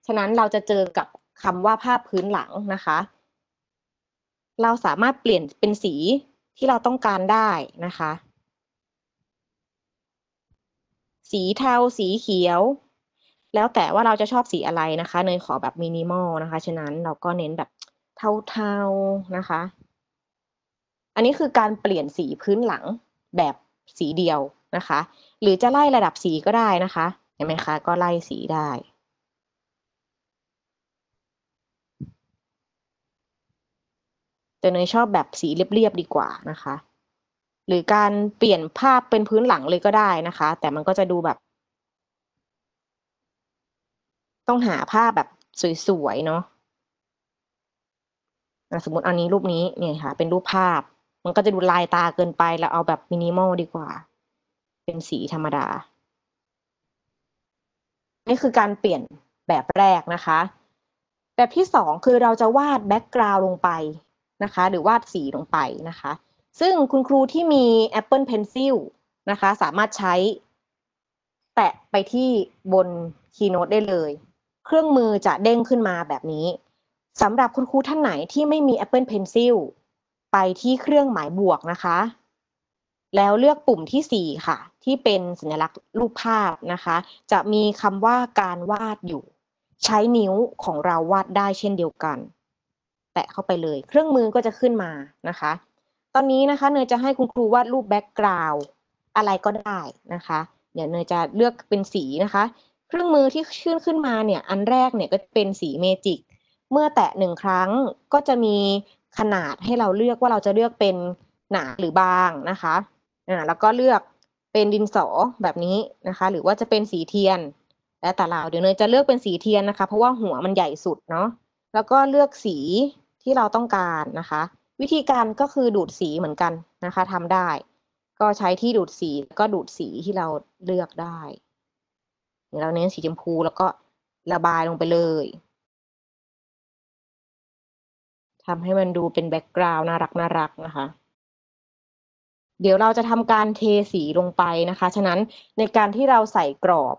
ฉะนั้นเราจะเจอกับคำว่าภาพพื้นหลังนะคะ เราสามารถเปลี่ยนเป็นสีที่เราต้องการได้นะคะ สีเทาสีเขียวแล้วแต่ว่าเราจะชอบสีอะไรนะคะ เนยขอแบบมินิมอลนะคะ ฉะนั้นเราก็เน้นแบบเทาๆนะคะ อันนี้คือการเปลี่ยนสีพื้นหลังแบบสีเดียวนะคะ หรือจะไล่ระดับสีก็ได้นะคะ เห็นไหมคะ ก็ไล่สีได้ แต่เนยชอบแบบสีเรียบๆดีกว่านะคะ หรือการเปลี่ยนภาพเป็นพื้นหลังเลยก็ได้นะคะ แต่มันก็จะดูแบบต้องหาภาพแบบ สวย ๆ เนาะสมมติอันนี้รูปนี้เนี่ยค่ะเป็นรูปภาพมันก็จะดูลายตาเกินไปแล้วเอาแบบมินิมอลดีกว่า เป็นสีธรรมดา นี่คือการเปลี่ยนแบบแรกนะคะ แบบที่สองคือเราจะวาดแบ็กกราวด์ลงไปนะคะ หรือวาดสีลงไปนะคะ ซึ่งคุณครูที่มี Apple Pencil นะคะ สามารถใช้ แตะไปที่บนคีย์โนตได้เลยเครื่องมือจะเด้งขึ้นมาแบบนี้ สำหรับคุณครูท่านไหนที่ไม่มี Apple Pencil ไปที่เครื่องหมายบวกนะคะ แล้วเลือกปุ่มที่ 4 ค่ะ ที่เป็นสัญลักษณ์รูปภาพนะคะ จะมีคำว่าการวาดอยู่ ใช้นิ้วของเราวาดได้เช่นเดียวกัน แตะเข้าไปเลย เครื่องมือก็จะขึ้นมานะคะ ตอนนี้นะคะ เนยจะให้คุณครูวาดรูปแบ็กกราวอะไรก็ได้นะคะ เดี๋ยวเนยจะเลือกเป็นสีนะคะเครื่องมือที่ชื่นขึ้นมาเนี่ยอันแรกเนี่ยก็เป็นสีเมจิกเมื่อแตะหนึ่งครั้งก็จะมีขนาดให้เราเลือกว่าเราจะเลือกเป็นหนาหรือบางนะคะอ่าแล้วก็เลือกเป็นดินสอแบบนี้นะคะ หรือว่าจะเป็นสีเทียนและแต่เราเดี๋ยวเนยจะเลือกเป็นสีเทียนนะคะเพราะว่าหัวมันใหญ่สุดเนาะแล้วก็เลือกสีที่เราต้องการนะคะ วิธีการก็คือดูดสีเหมือนกันนะคะทำได้ ก็ใช้ที่ดูดสีก็ดูดสีที่เราเลือกได้เดี๋ยวเราเน้นสีชมพูแล้วก็ระบายลงไปเลยทำให้มันดูเป็นแบ็กกราวน์น่ารักน่ารักนะคะ เดี๋ยวเราจะทำการเทสีลงไปนะคะ ฉะนั้นในการที่เราใส่กรอบ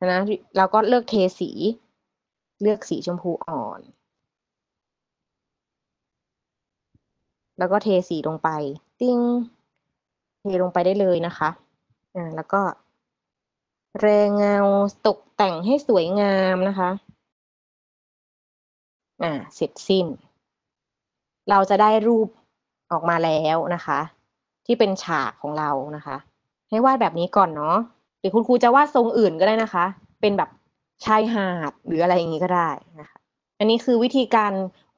นะเราก็เลือกเทสีเลือกสีชมพูอ่อน แล้วก็เทสีลงไปติ้งเทลงไปได้เลยนะคะอ่าแล้วก็แรงเงาตกแต่งให้สวยงามนะคะอ่าเสร็จสิ้น เราจะได้รูปออกมาแล้วนะคะ ที่เป็นฉากของเรานะคะ ให้วาดแบบนี้ก่อนเนาะหรือคุณครูจะวาดทรงอื่นก็ได้นะคะ เป็นแบบชายหาดหรืออะไรอย่างนี้ก็ได้นะคะ อันนี้คือวิธีการ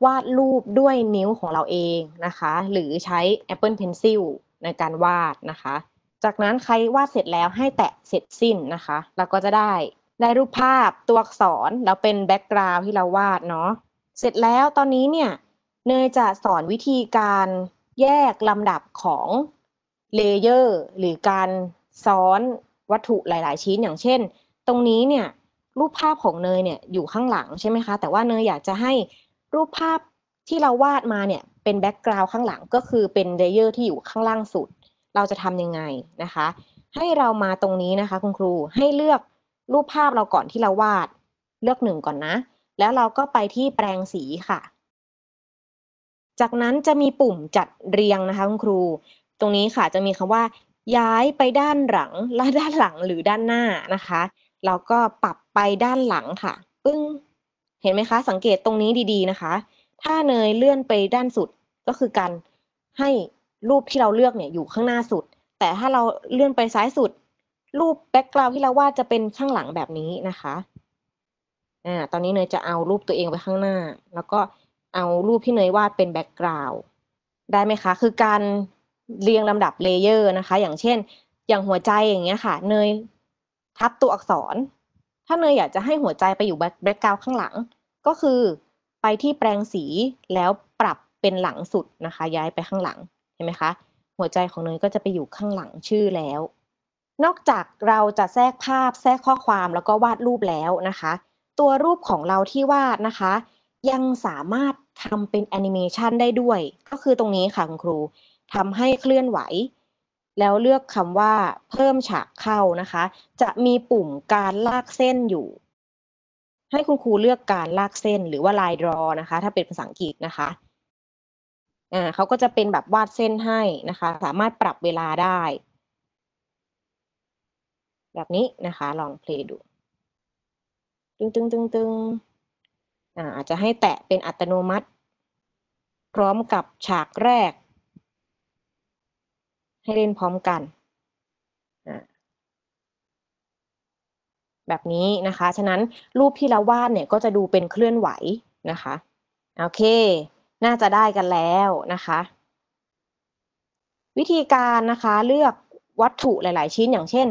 วาดรูปด้วยนิ้วของเราเองนะคะ หรือใช้ Apple Pencil ในการวาดนะคะจากนั้นใครวาดเสร็จแล้วให้แตะเสร็จสิ้นนะคะเราก็จะได้ได้รูปภาพตัวอักษรแล้วเป็นแบ็กกราวที่เราวาดเนาะเสร็จแล้วตอนนี้เนี่ยเนยจะสอนวิธีการแยกลำดับของเลเยอร์หรือการซ้อนวัตถุหลาย ๆ ชิ้นอย่างเช่น ตรงนี้เนี่ยรูปภาพของเนยเนี่ยอยู่ข้างหลังใช่ไหมคะแต่ว่าเนยอยากจะให้รูปภาพที่เราวาดมาเนี่ยเป็นแบ็กกราวด์ข้างหลังก็คือเป็นเลเยอร์ที่อยู่ข้างล่างสุดเราจะทำยังไงนะคะ ให้เรามาตรงนี้นะคะคุณครูให้เลือกรูปภาพเราก่อนที่เราวาดเลือกหนึ่งก่อนนะ แล้วเราก็ไปที่แปลงสีค่ะ จากนั้นจะมีปุ่มจัดเรียงนะคะคุณครู ตรงนี้ค่ะ จะมีคำว่า ย้ายไปด้านหลังและด้านหลังหรือด้านหน้านะคะ เราก็ปรับไปด้านหลังค่ะปึ้งเห็นไหมคะ สังเกตตรงนี้ดีๆนะคะ ถ้าเนยเลื่อนไปด้านสุดก็คือการให้รูปที่เราเลือกเนี่ยอยู่ข้างหน้าสุด แต่ถ้าเราเลื่อนไปซ้ายสุด รูปแบ็กกราวที่เราวาดจะเป็นข้างหลังแบบนี้นะคะอ่าตอนนี้เนยจะเอารูปตัวเองไปข้างหน้า แล้วก็เอารูปที่เนยวาดเป็นแบ็กกราวได้ไหมคะ คือการเรียงลำดับเลเยอร์นะคะ อย่างเช่น อย่างหัวใจอย่างเงี้ยค่ะ เนยทับตัวอักษร ถ้าเนยอยากจะให้หัวใจไปอยู่แบ็กกราวข้างหลัง ก็คือไปที่แปลงสีแล้วปรับเป็นหลังสุดนะคะ ย้ายไปข้างหลังเห็นไหมคะ หัวใจของเนยก็จะไปอยู่ข้างหลังชื่อแล้ว นอกจากเราจะแทรกภาพแทรกข้อความแล้วก็วาดรูปแล้วนะคะ ตัวรูปของเราที่วาดนะคะ ยังสามารถทำเป็นแอนิเมชันได้ด้วย ก็คือตรงนี้ค่ะคุณครู ทำให้เคลื่อนไหว แล้วเลือกคำว่าเพิ่มฉากเข้านะคะ จะมีปุ่มการลากเส้นอยู่ ให้คุณครูเลือกการลากเส้น หรือว่าลายดรอนะคะ ถ้าเป็นภาษาอังกฤษนะคะอ่าเขาก็จะเป็นแบบวาดเส้นให้นะคะ สามารถปรับเวลาได้ แบบนี้นะคะลองเพลย์ดู ตึงตึงตึงตึงอ่าอาจจะให้แตะเป็นอัตโนมัติ พร้อมกับฉากแรก ให้เล่นพร้อมกัน แบบนี้นะคะ ฉะนั้นรูปที่เราวาดเนี่ย ก็จะดูเป็นเคลื่อนไหวนะคะ โอเคน่าจะได้กันแล้วนะคะ วิธีการนะคะเลือกวัตถุหลาย ๆชิ้นอย่างเช่น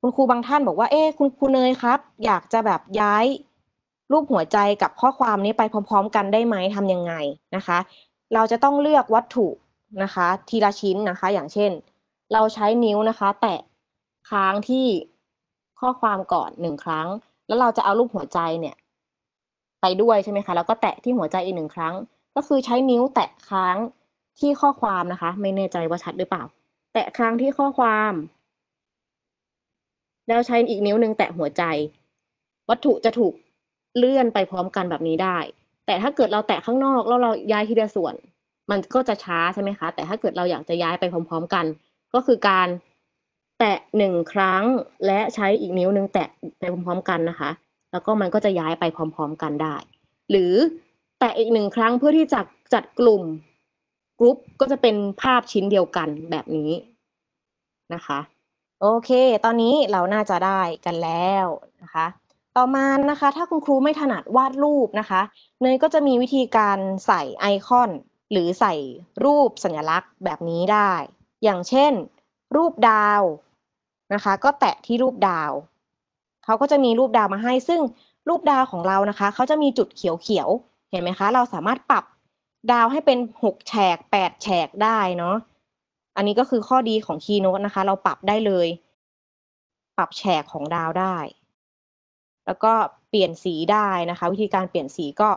คุณครูบางท่านบอกว่าเอ๊คุณครูเนยครับ อยากจะแบบย้ายรูปหัวใจกับข้อความนี้ไปพร้อม ๆ กันได้ไหมทำยังไงนะคะ เราจะต้องเลือกวัตถุนะคะ ทีละชิ้นนะคะ อย่างเช่น เราใช้นิ้วนะคะ แตะค้างที่ข้อความก่อนหนึ่งครั้ง แล้วเราจะเอารูปหัวใจเนี่ยไปด้วยใช่ไหมคะแล้วก็แตะที่หัวใจอีกหนึ่งครั้งก็คือใช้นิ้วแตะค้างที่ข้อความนะคะ ไม่แน่ใจว่าชัดหรือเปล่า แตะค้างที่ข้อความ แล้วใช้อีกนิ้วหนึ่งแตะหัวใจ วัตถุจะถูกเลื่อนไปพร้อมกันแบบนี้ได้ แต่ถ้าเกิดเราแตะข้างนอกแล้วเราย้ายทีละส่วน มันก็จะช้าใช่ไหมคะแต่ถ้าเกิดเราอยากจะย้ายไปพร้อม ๆ กัน ก็คือการแตะหนึ่งครั้งและใช้อีกนิ้วหนึ่งแตะไปพร้อมๆกันนะคะแล้วก็มันก็จะย้ายไปพร้อมๆกันได้ หรือแต่อีกหนึ่งครั้งเพื่อที่จะจัดกลุ่ม กรุ๊ปก็จะเป็นภาพชิ้นเดียวกันแบบนี้นะคะโอเคตอนนี้เราน่าจะได้กันแล้วนะคะต่อมานะคะถ้าคุณครูไม่ถนัดวาดรูปนะคะเนยก็จะมีวิธีการใส่ไอคอน หรือใส่รูปสัญลักษณ์แบบนี้ได้ อย่างเช่นรูปดาวนะคะก็แตะที่รูปดาวเขาก็จะมีรูปดาวมาให้ซึ่งรูปดาวของเรานะคะ เขาจะมีจุดเขียวๆเห็นไหมคะ เราสามารถปรับดาวให้เป็น 6แฉก8แฉกได้เนาะอันนี้ก็คือข้อดีของ Keynote นะคะเราปรับได้เลย ปรับแฉกของดาวได้ แล้วก็เปลี่ยนสีได้นะคะวิธีการเปลี่ยนสีก็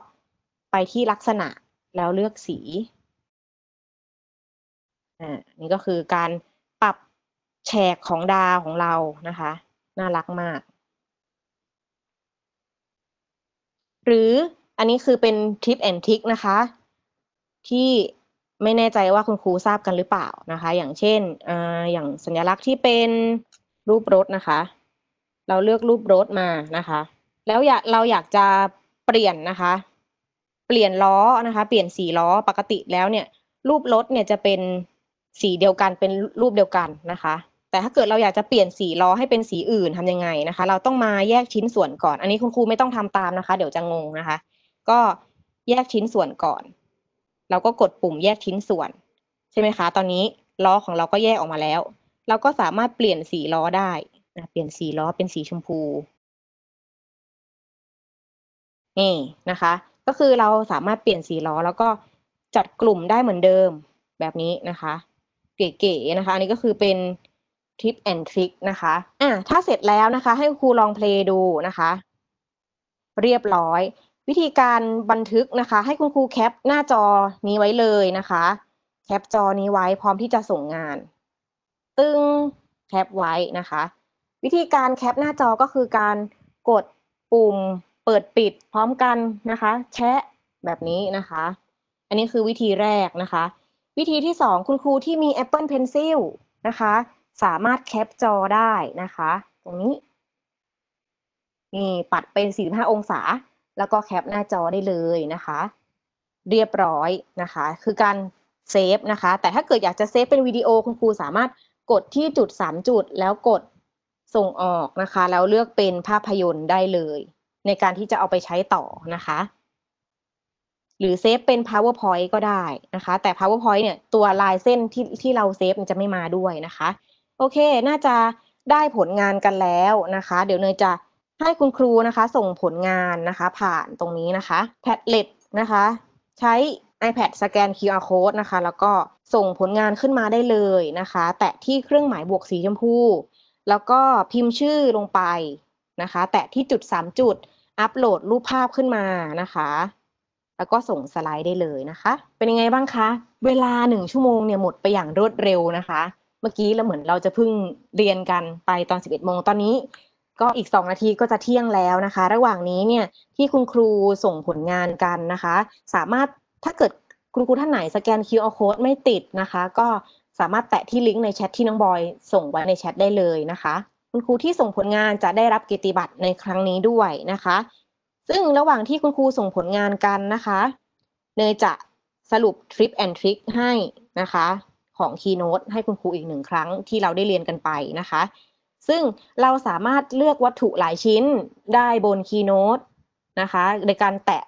ไปที่ลักษณะแล้วเลือกสีอ่านี้ก็คือการปรับแฉกของดาวของเรานะคะน่ารักมากหรืออันนี้คือเป็นทิปแอนทิกนะคะ ที่ไม่แน่ใจว่าคุณครูทราบกันหรือเปล่านะคะ อย่างเช่นออย่างสัญลักษณ์ที่เป็นรูปรถนะคะ เราเลือกรูปรถมานะคะ แล้วอยากเราอยากจะเปลี่ยนนะคะ เปลี่ยนล้อนะคะ เปลี่ยนสีล้อปกติแล้วเนี่ย รูปรถเนี่ยจะเป็นสีเดียวกันเป็นรูปเดียวกันนะคะแต่ถ้าเกิดเราอยากจะเปลี่ยนสีล้อให้เป็นสีอื่นทำยังไงนะคะ เราต้องมาแยกชิ้นส่วนก่อน อันนี้คุณครูไม่ต้องทำตามนะคะเดี๋ยวจะงงนะคะ ก็แยกชิ้นส่วนก่อนเราก็กดปุ่มแยกชิ้นส่วน ใช่ไหมคะ ตอนนี้ ล้อของเราก็แยกออกมาแล้ว เราก็สามารถเปลี่ยนสีล้อได้นะเปลี่ยนสีล้อ เป็นสีชมพู นี่นะคะ ก็คือเราสามารถเปลี่ยนสีล้อ แล้วก็จัดกลุ่มได้เหมือนเดิมแบบนี้นะคะเก๋ๆนะคะ อันนี้ก็คือเป็นทิปแอนทริคนะคะ อ่ะถ้าเสร็จแล้วนะคะ ให้ครูลองเพลย์ดูนะคะ เรียบร้อย วิธีการบันทึกนะคะ ให้คุณครูแคปหน้าจอนี้ไว้เลยนะคะ แคปจอนี้ไว้พร้อมที่จะส่งงาน ตึ้งแคปไว้นะคะ วิธีการแคปหน้าจอก็คือการกดปุ่มเปิดปิดพร้อมกันนะคะ แชะแบบนี้นะคะ อันนี้คือวิธีแรกนะคะ วิธีที่2คุณครูที่มี Apple Pencil นะคะสามารถแคปจอได้นะคะ ตรงนี้นี่ปัดเป็น 45 องศา แล้วก็แคปหน้าจอได้เลยนะคะ เรียบร้อยนะคะ คือการเซฟนะคะแต่ถ้าเกิดอยากจะเซฟเป็นวิดีโอ คุณครูสามารถกดที่จุด 3 จุดแล้วกดส่งออกนะคะ แล้วเลือกเป็นภาพยนตร์ได้เลย ในการที่จะเอาไปใช้ต่อนะคะ หรือเซฟเป็น powerpoint ก็ได้นะคะ แต่ powerpoint เนี่ยตัวลายเส้นที่ที่เราเซฟมันจะไม่มาด้วยนะคะโอเค น่าจะได้ผลงานกันแล้วนะคะ เดี๋ยวเนยจะให้คุณครูนะคะ ส่งผลงานนะคะ ผ่านตรงนี้นะคะแพดเล็ตนะคะ ใช้ iPad สแกน QR code นะคะ แล้วก็ส่งผลงานขึ้นมาได้เลยนะคะ แตะที่เครื่องหมายบวกสีชมพู แล้วก็พิมพ์ชื่อลงไปนะคะแตะที่จุด 3 จุดอัปโหลดรูปภาพขึ้นมานะคะแล้วก็ส่งสไลด์ได้เลยนะคะ เป็นยังไงบ้างคะ เวลา 1 ชั่วโมงเนี่ยหมดไปอย่างรวดเร็วนะคะเมื่อกี้เราเหมือนเราจะพึ่งเรียนกันไปตอน 11โมงตอนนี้ ก็อีก 2 นาทีก็จะเที่ยงแล้วนะคะ ระหว่างนี้เนี่ยที่คุณครูส่งผลงานกันนะคะสามารถถ้าเกิดคุณครูท่านไหนสแกน QR code ไม่ติดนะคะก็สามารถแตะที่ลิงก์ในแชทที่น้องบอยส่งไว้ในแชทได้เลยนะคะคุณครูที่ส่งผลงานจะได้รับกิติบัตรในครั้งนี้ด้วยนะคะ ซึ่งระหว่างที่คุณครูส่งผลงานกันนะคะเนยจะสรุปทริปแอนทริคให้นะคะของ Keynote ให้คุณครูอีกหนึ่งครั้งที่เราได้เรียนกันไปนะคะ ซึ่งเราสามารถเลือกวัตถุหลายชิ้นได้บน Keynote นะคะในการแตะ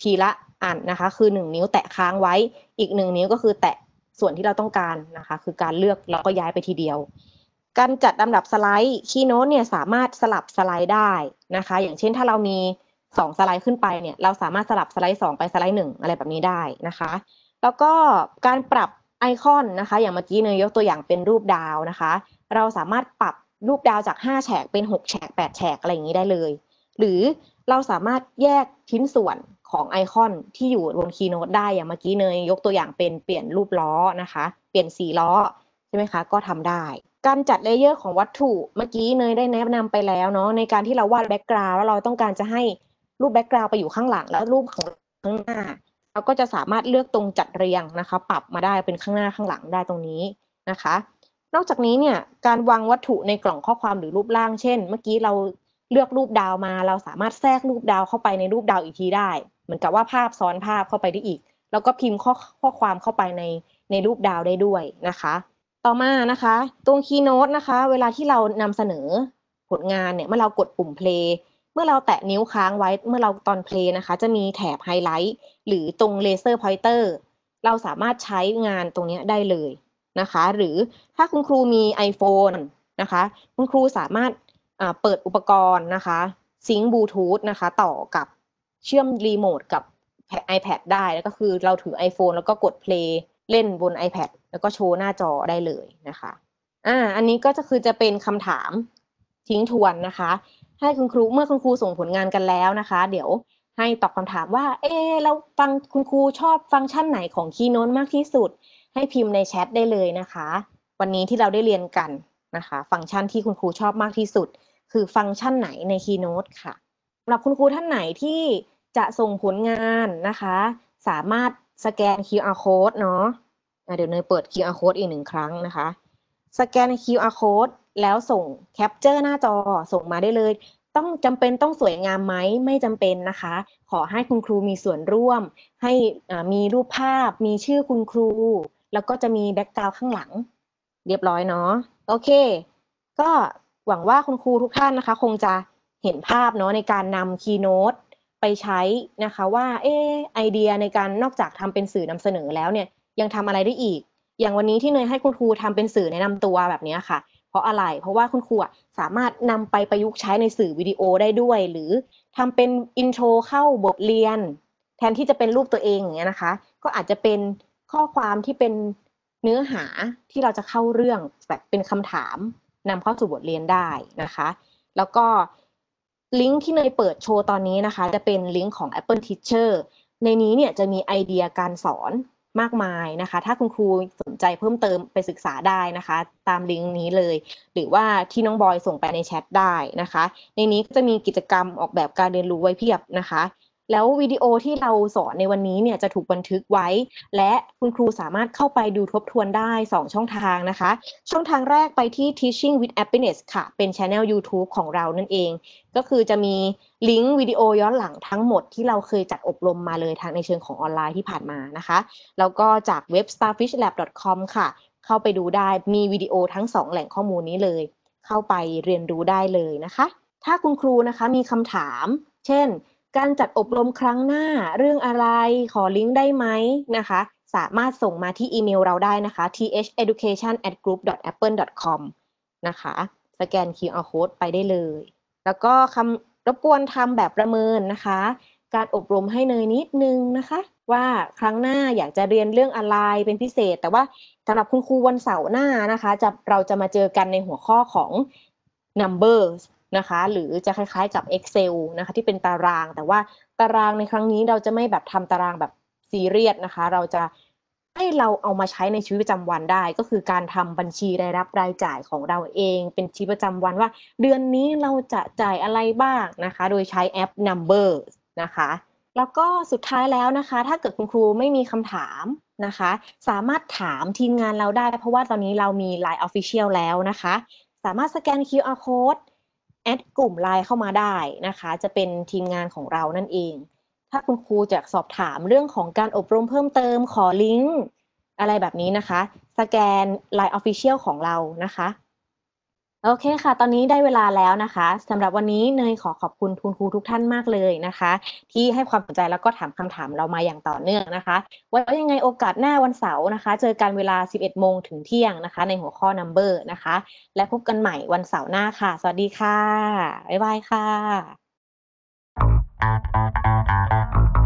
ทีละอันนะคะคือ 1 นิ้วแตะค้างไว้อีก 1 นิ้วก็คือแตะส่วนที่เราต้องการนะคะคือการเลือกแล้วก็ย้ายไปทีเดียว การจัดลำดับสไลด์คีโน t ตเนี่ยสามารถสลับสไลด์ได้นะคะอย่างเช่นถ้าเรามี2สไลด์ขึ้นไปเนี่ยเราสามารถสลับสไลด์2ไปสไลด์ 1 อะไรแบบนี้ได้นะคะ แล้วก็การปรับไอคอนนะคะ อย่างเมื่อกี้เนยยกตัวอย่างเป็นรูปดาวนะคะ เราสามารถปรับรูปดาวจาก 5 แฉกเป็น 6แฉก8แฉกอะไรอย่างนี้ได้เลย หรือเราสามารถแยกชิ้นส่วนของไอคอนที่อยู่บนคีย์โน้ตได้อย่างเมื่อกี้เนยยกตัวอย่างเป็นเปลี่ยนรูปล้อนะคะ เปลี่ยนสีล้อใช่ไหมคะก็ทำได้ การจัดเลเยอร์ของวัตถุเมื่อกี้เนยได้แนะนำไปแล้วเนาะในการที่เราวาดแบ็กกราวด์แล้วเราต้องการจะให้รูปแบ็กกราวด์ไปอยู่ข้างหลังแล้วรูปของข้างหน้าเราก็จะสามารถเลือกตรงจัดเรียงนะคะ ปรับมาได้เป็นข้างหน้าข้างหลังได้ตรงนี้นะคะ นอกจากนี้เนี่ยการวางวัตถุในกล่องข้อความหรือรูปร่างเช่น เมื่อกี้เราเลือกรูปดาวมา เราสามารถแทรกรูปดาวเข้าไปในรูปดาวอีกทีได้ เหมือนกับว่าภาพซ้อนภาพเข้าไปได้อีก แล้วก็พิมพ์ข้อข้อความเข้าไปในในรูปดาวได้ด้วยนะคะ ต่อมานะคะตรงคีย์โน้ตนะคะเวลาที่เรานำเสนอผลงานเนี่ยเมื่อเรากดปุ่ม play เมื่อเราแตะนิ้วค้างไว้เมื่อเราตอนเพลย์นะคะจะมีแถบไฮไลท์ หรือตรงเลเซอร์พอยเตอร์เราสามารถใช้งานตรงนี้ได้เลยนะคะ หรือถ้าคุณครูมี iPhone นะคะคุณครูสามารถเปิดอุปกรณ์นะคะซิงค์บลูทูธนะคะ ต่อกับเชื่อมรีโมทกับ iPad ได้แล้วก็คือเราถือ iPhone แล้วก็กดเพลยเล่นบน iPad แล้วก็โชว์หน้าจอได้เลยนะคะอ่าอันนี้ก็จะคือจะเป็นคำถามทิ้งทวนนะคะให้คุณครูเมื่อคุณครูส่งผลงานกันแล้วนะคะ เดี๋ยวให้ตอบคำถามว่าเอ๊เราฟังคุณครูชอบฟังก์ชันไหนของคีย์โน้ตมากที่สุดให้พิมพ์ในแชทได้เลยนะคะ วันนี้ที่เราได้เรียนกันนะคะ ฟังก์ชันที่คุณครูชอบมากที่สุด คือฟังก์ชันไหนในคีย์โน้ตค่ะสำหรับคุณครูท่านไหนที่จะส่งผลงานนะคะ สามารถสแกน QR code เนาะเดี๋ยวเนยเปิด QR code อีกหนึ่งครั้งนะคะสแกน QR code แล้วส่งแคปเจอร์หน้าจอส่งมาได้เลย ต้องจำเป็นต้องสวยงามไหมไม่จำเป็นนะคะ ขอให้คุณครูมีส่วนร่วม ให้มีรูปภาพ มีชื่อคุณครู แล้วก็จะมีแบ็กกราวข้างหลัง เรียบร้อยเนาะโอเค ก็หวังว่าคุณครูทุกท่านนะคะ คงจะเห็นภาพเนาะในการนำคีย์โน้ตไปใช้นะคะว่าเออไอเดียในการนอกจากทำเป็นสื่อนำเสนอแล้วเนี่ยยังทำอะไรได้อีกอย่างวันนี้ที่เนยให้คุณครูทำเป็นสื่อแนะนำตัวแบบนี้ค่ะ เพราะอะไร เพราะว่าคุณครูสามารถนำไปประยุกต์ใช้ในสื่อวิดีโอได้ด้วย หรือทำเป็นอินโทรเข้าบทเรียน แทนที่จะเป็นรูปตัวเองอย่างเงี้ยนะคะ ก็อาจจะเป็นข้อความที่เป็นเนื้อหาที่เราจะเข้าเรื่องแบบเป็นคำถาม นำเข้าสู่บทเรียนได้นะคะ แล้วก็ลิงก์ที่เนยเปิดโชว์ตอนนี้นะคะ จะเป็นลิงก์ของ Apple Teacher ในนี้เนี่ยจะมีไอเดียการสอนมากมายนะคะ ถ้าคุณครูสนใจเพิ่มเติมไปศึกษาได้นะคะ ตามลิงก์นี้เลย หรือว่าที่น้องบอยส่งไปในแชทได้นะคะ ในนี้ก็จะมีกิจกรรมออกแบบการเรียนรู้ไว้เพียบนะคะแล้ววิดีโอที่เราสอนในวันนี้เนี่ยจะถูกบันทึกไว้ และคุณครูสามารถเข้าไปดูทบทวนได้ 2 ช่องทางนะคะ ช่องทางแรกไปที่ Teaching with Happiness ค่ะ เป็นช anel YouTube ของเรานั่นเอง ก็คือจะมีลิงก์วิดีโอย้อนหลังทั้งหมดที่เราเคยจัดอบรมมาเลยทางในเชิงของออนไลน์ที่ผ่านมานะคะ แล้วก็จากเว็บ starfishlab.com ค่ะ เข้าไปดูได้มีวิดีโอทั้ง 2 แหล่งข้อมูลนี้เลย เข้าไปเรียนรู้ได้เลยนะคะ ถ้าคุณครูนะคะมีคำถาม เช่นการจัดอบรมครั้งหน้าเรื่องอะไร ขอลิงก์ได้ไหมนะคะสามารถส่งมาที่อีเมลเราได้นะคะ theducation@group.apple.com นะคะสแกน QR code ไปได้เลย แล้วก็คำรบกวนทำแบบประเมินนะคะการอบรมให้เนยนิดนึงนะคะ ว่าครั้งหน้าอยากจะเรียนเรื่องอะไรเป็นพิเศษ แต่ว่าสำหรับคุณครูวันเสาร์หน้านะคะจะเราจะมาเจอกันในหัวข้อของ numbers นะคะหรือจะคล้ายๆกับ Excel นะคะที่เป็นตาราง แต่ว่าตารางในครั้งนี้เราจะไม่แบบทำตารางแบบซีเรียสนะคะ เราจะให้เราเอามาใช้ในชีวิตประจำวันได้ ก็คือการทำบัญชีรายรับรายจ่ายของเราเองเป็นชีวิตประจำวันว่าเดือนนี้เราจะจ่ายอะไรบ้างนะคะโดยใช้แอป Number นะคะแล้วก็สุดท้ายแล้วนะคะถ้าเกิดคุณครูไม่มีคำถามนะคะ สามารถถามทีมงานเราได้ เพราะว่าตอนนี้เรามี Line Official แล้วนะคะสามารถสแกน QR Code แอดกลุ่มไลน์เข้ามาได้นะคะ จะเป็นทีมงานของเรานั่นเอง ถ้าคุณครูจะสอบถามเรื่องของการอบรมเพิ่มเติม ขอลิงก์อะไรแบบนี้นะคะ สแกน Line Official ของเรานะคะโอเคค่ะ ตอนนี้ได้เวลาแล้วนะคะสำหรับวันนี้เนยขอขอบคุณทุนครูทุกท่านมากเลยนะคะ ที่ให้ความสนใจแล้วก็ถามคำถามเรามาอย่างต่อเนื่องนะคะ ไว้ยังไงโอกาสหน้าวันเสาร์นะคะ เจอกันเวลา 11 โมงถึงเที่ยงนะคะในหัวข้อ number นะคะและพบกันใหม่วันเสาร์หน้าค่ะ สวัสดีค่ะ บ๊ายบายค่ะ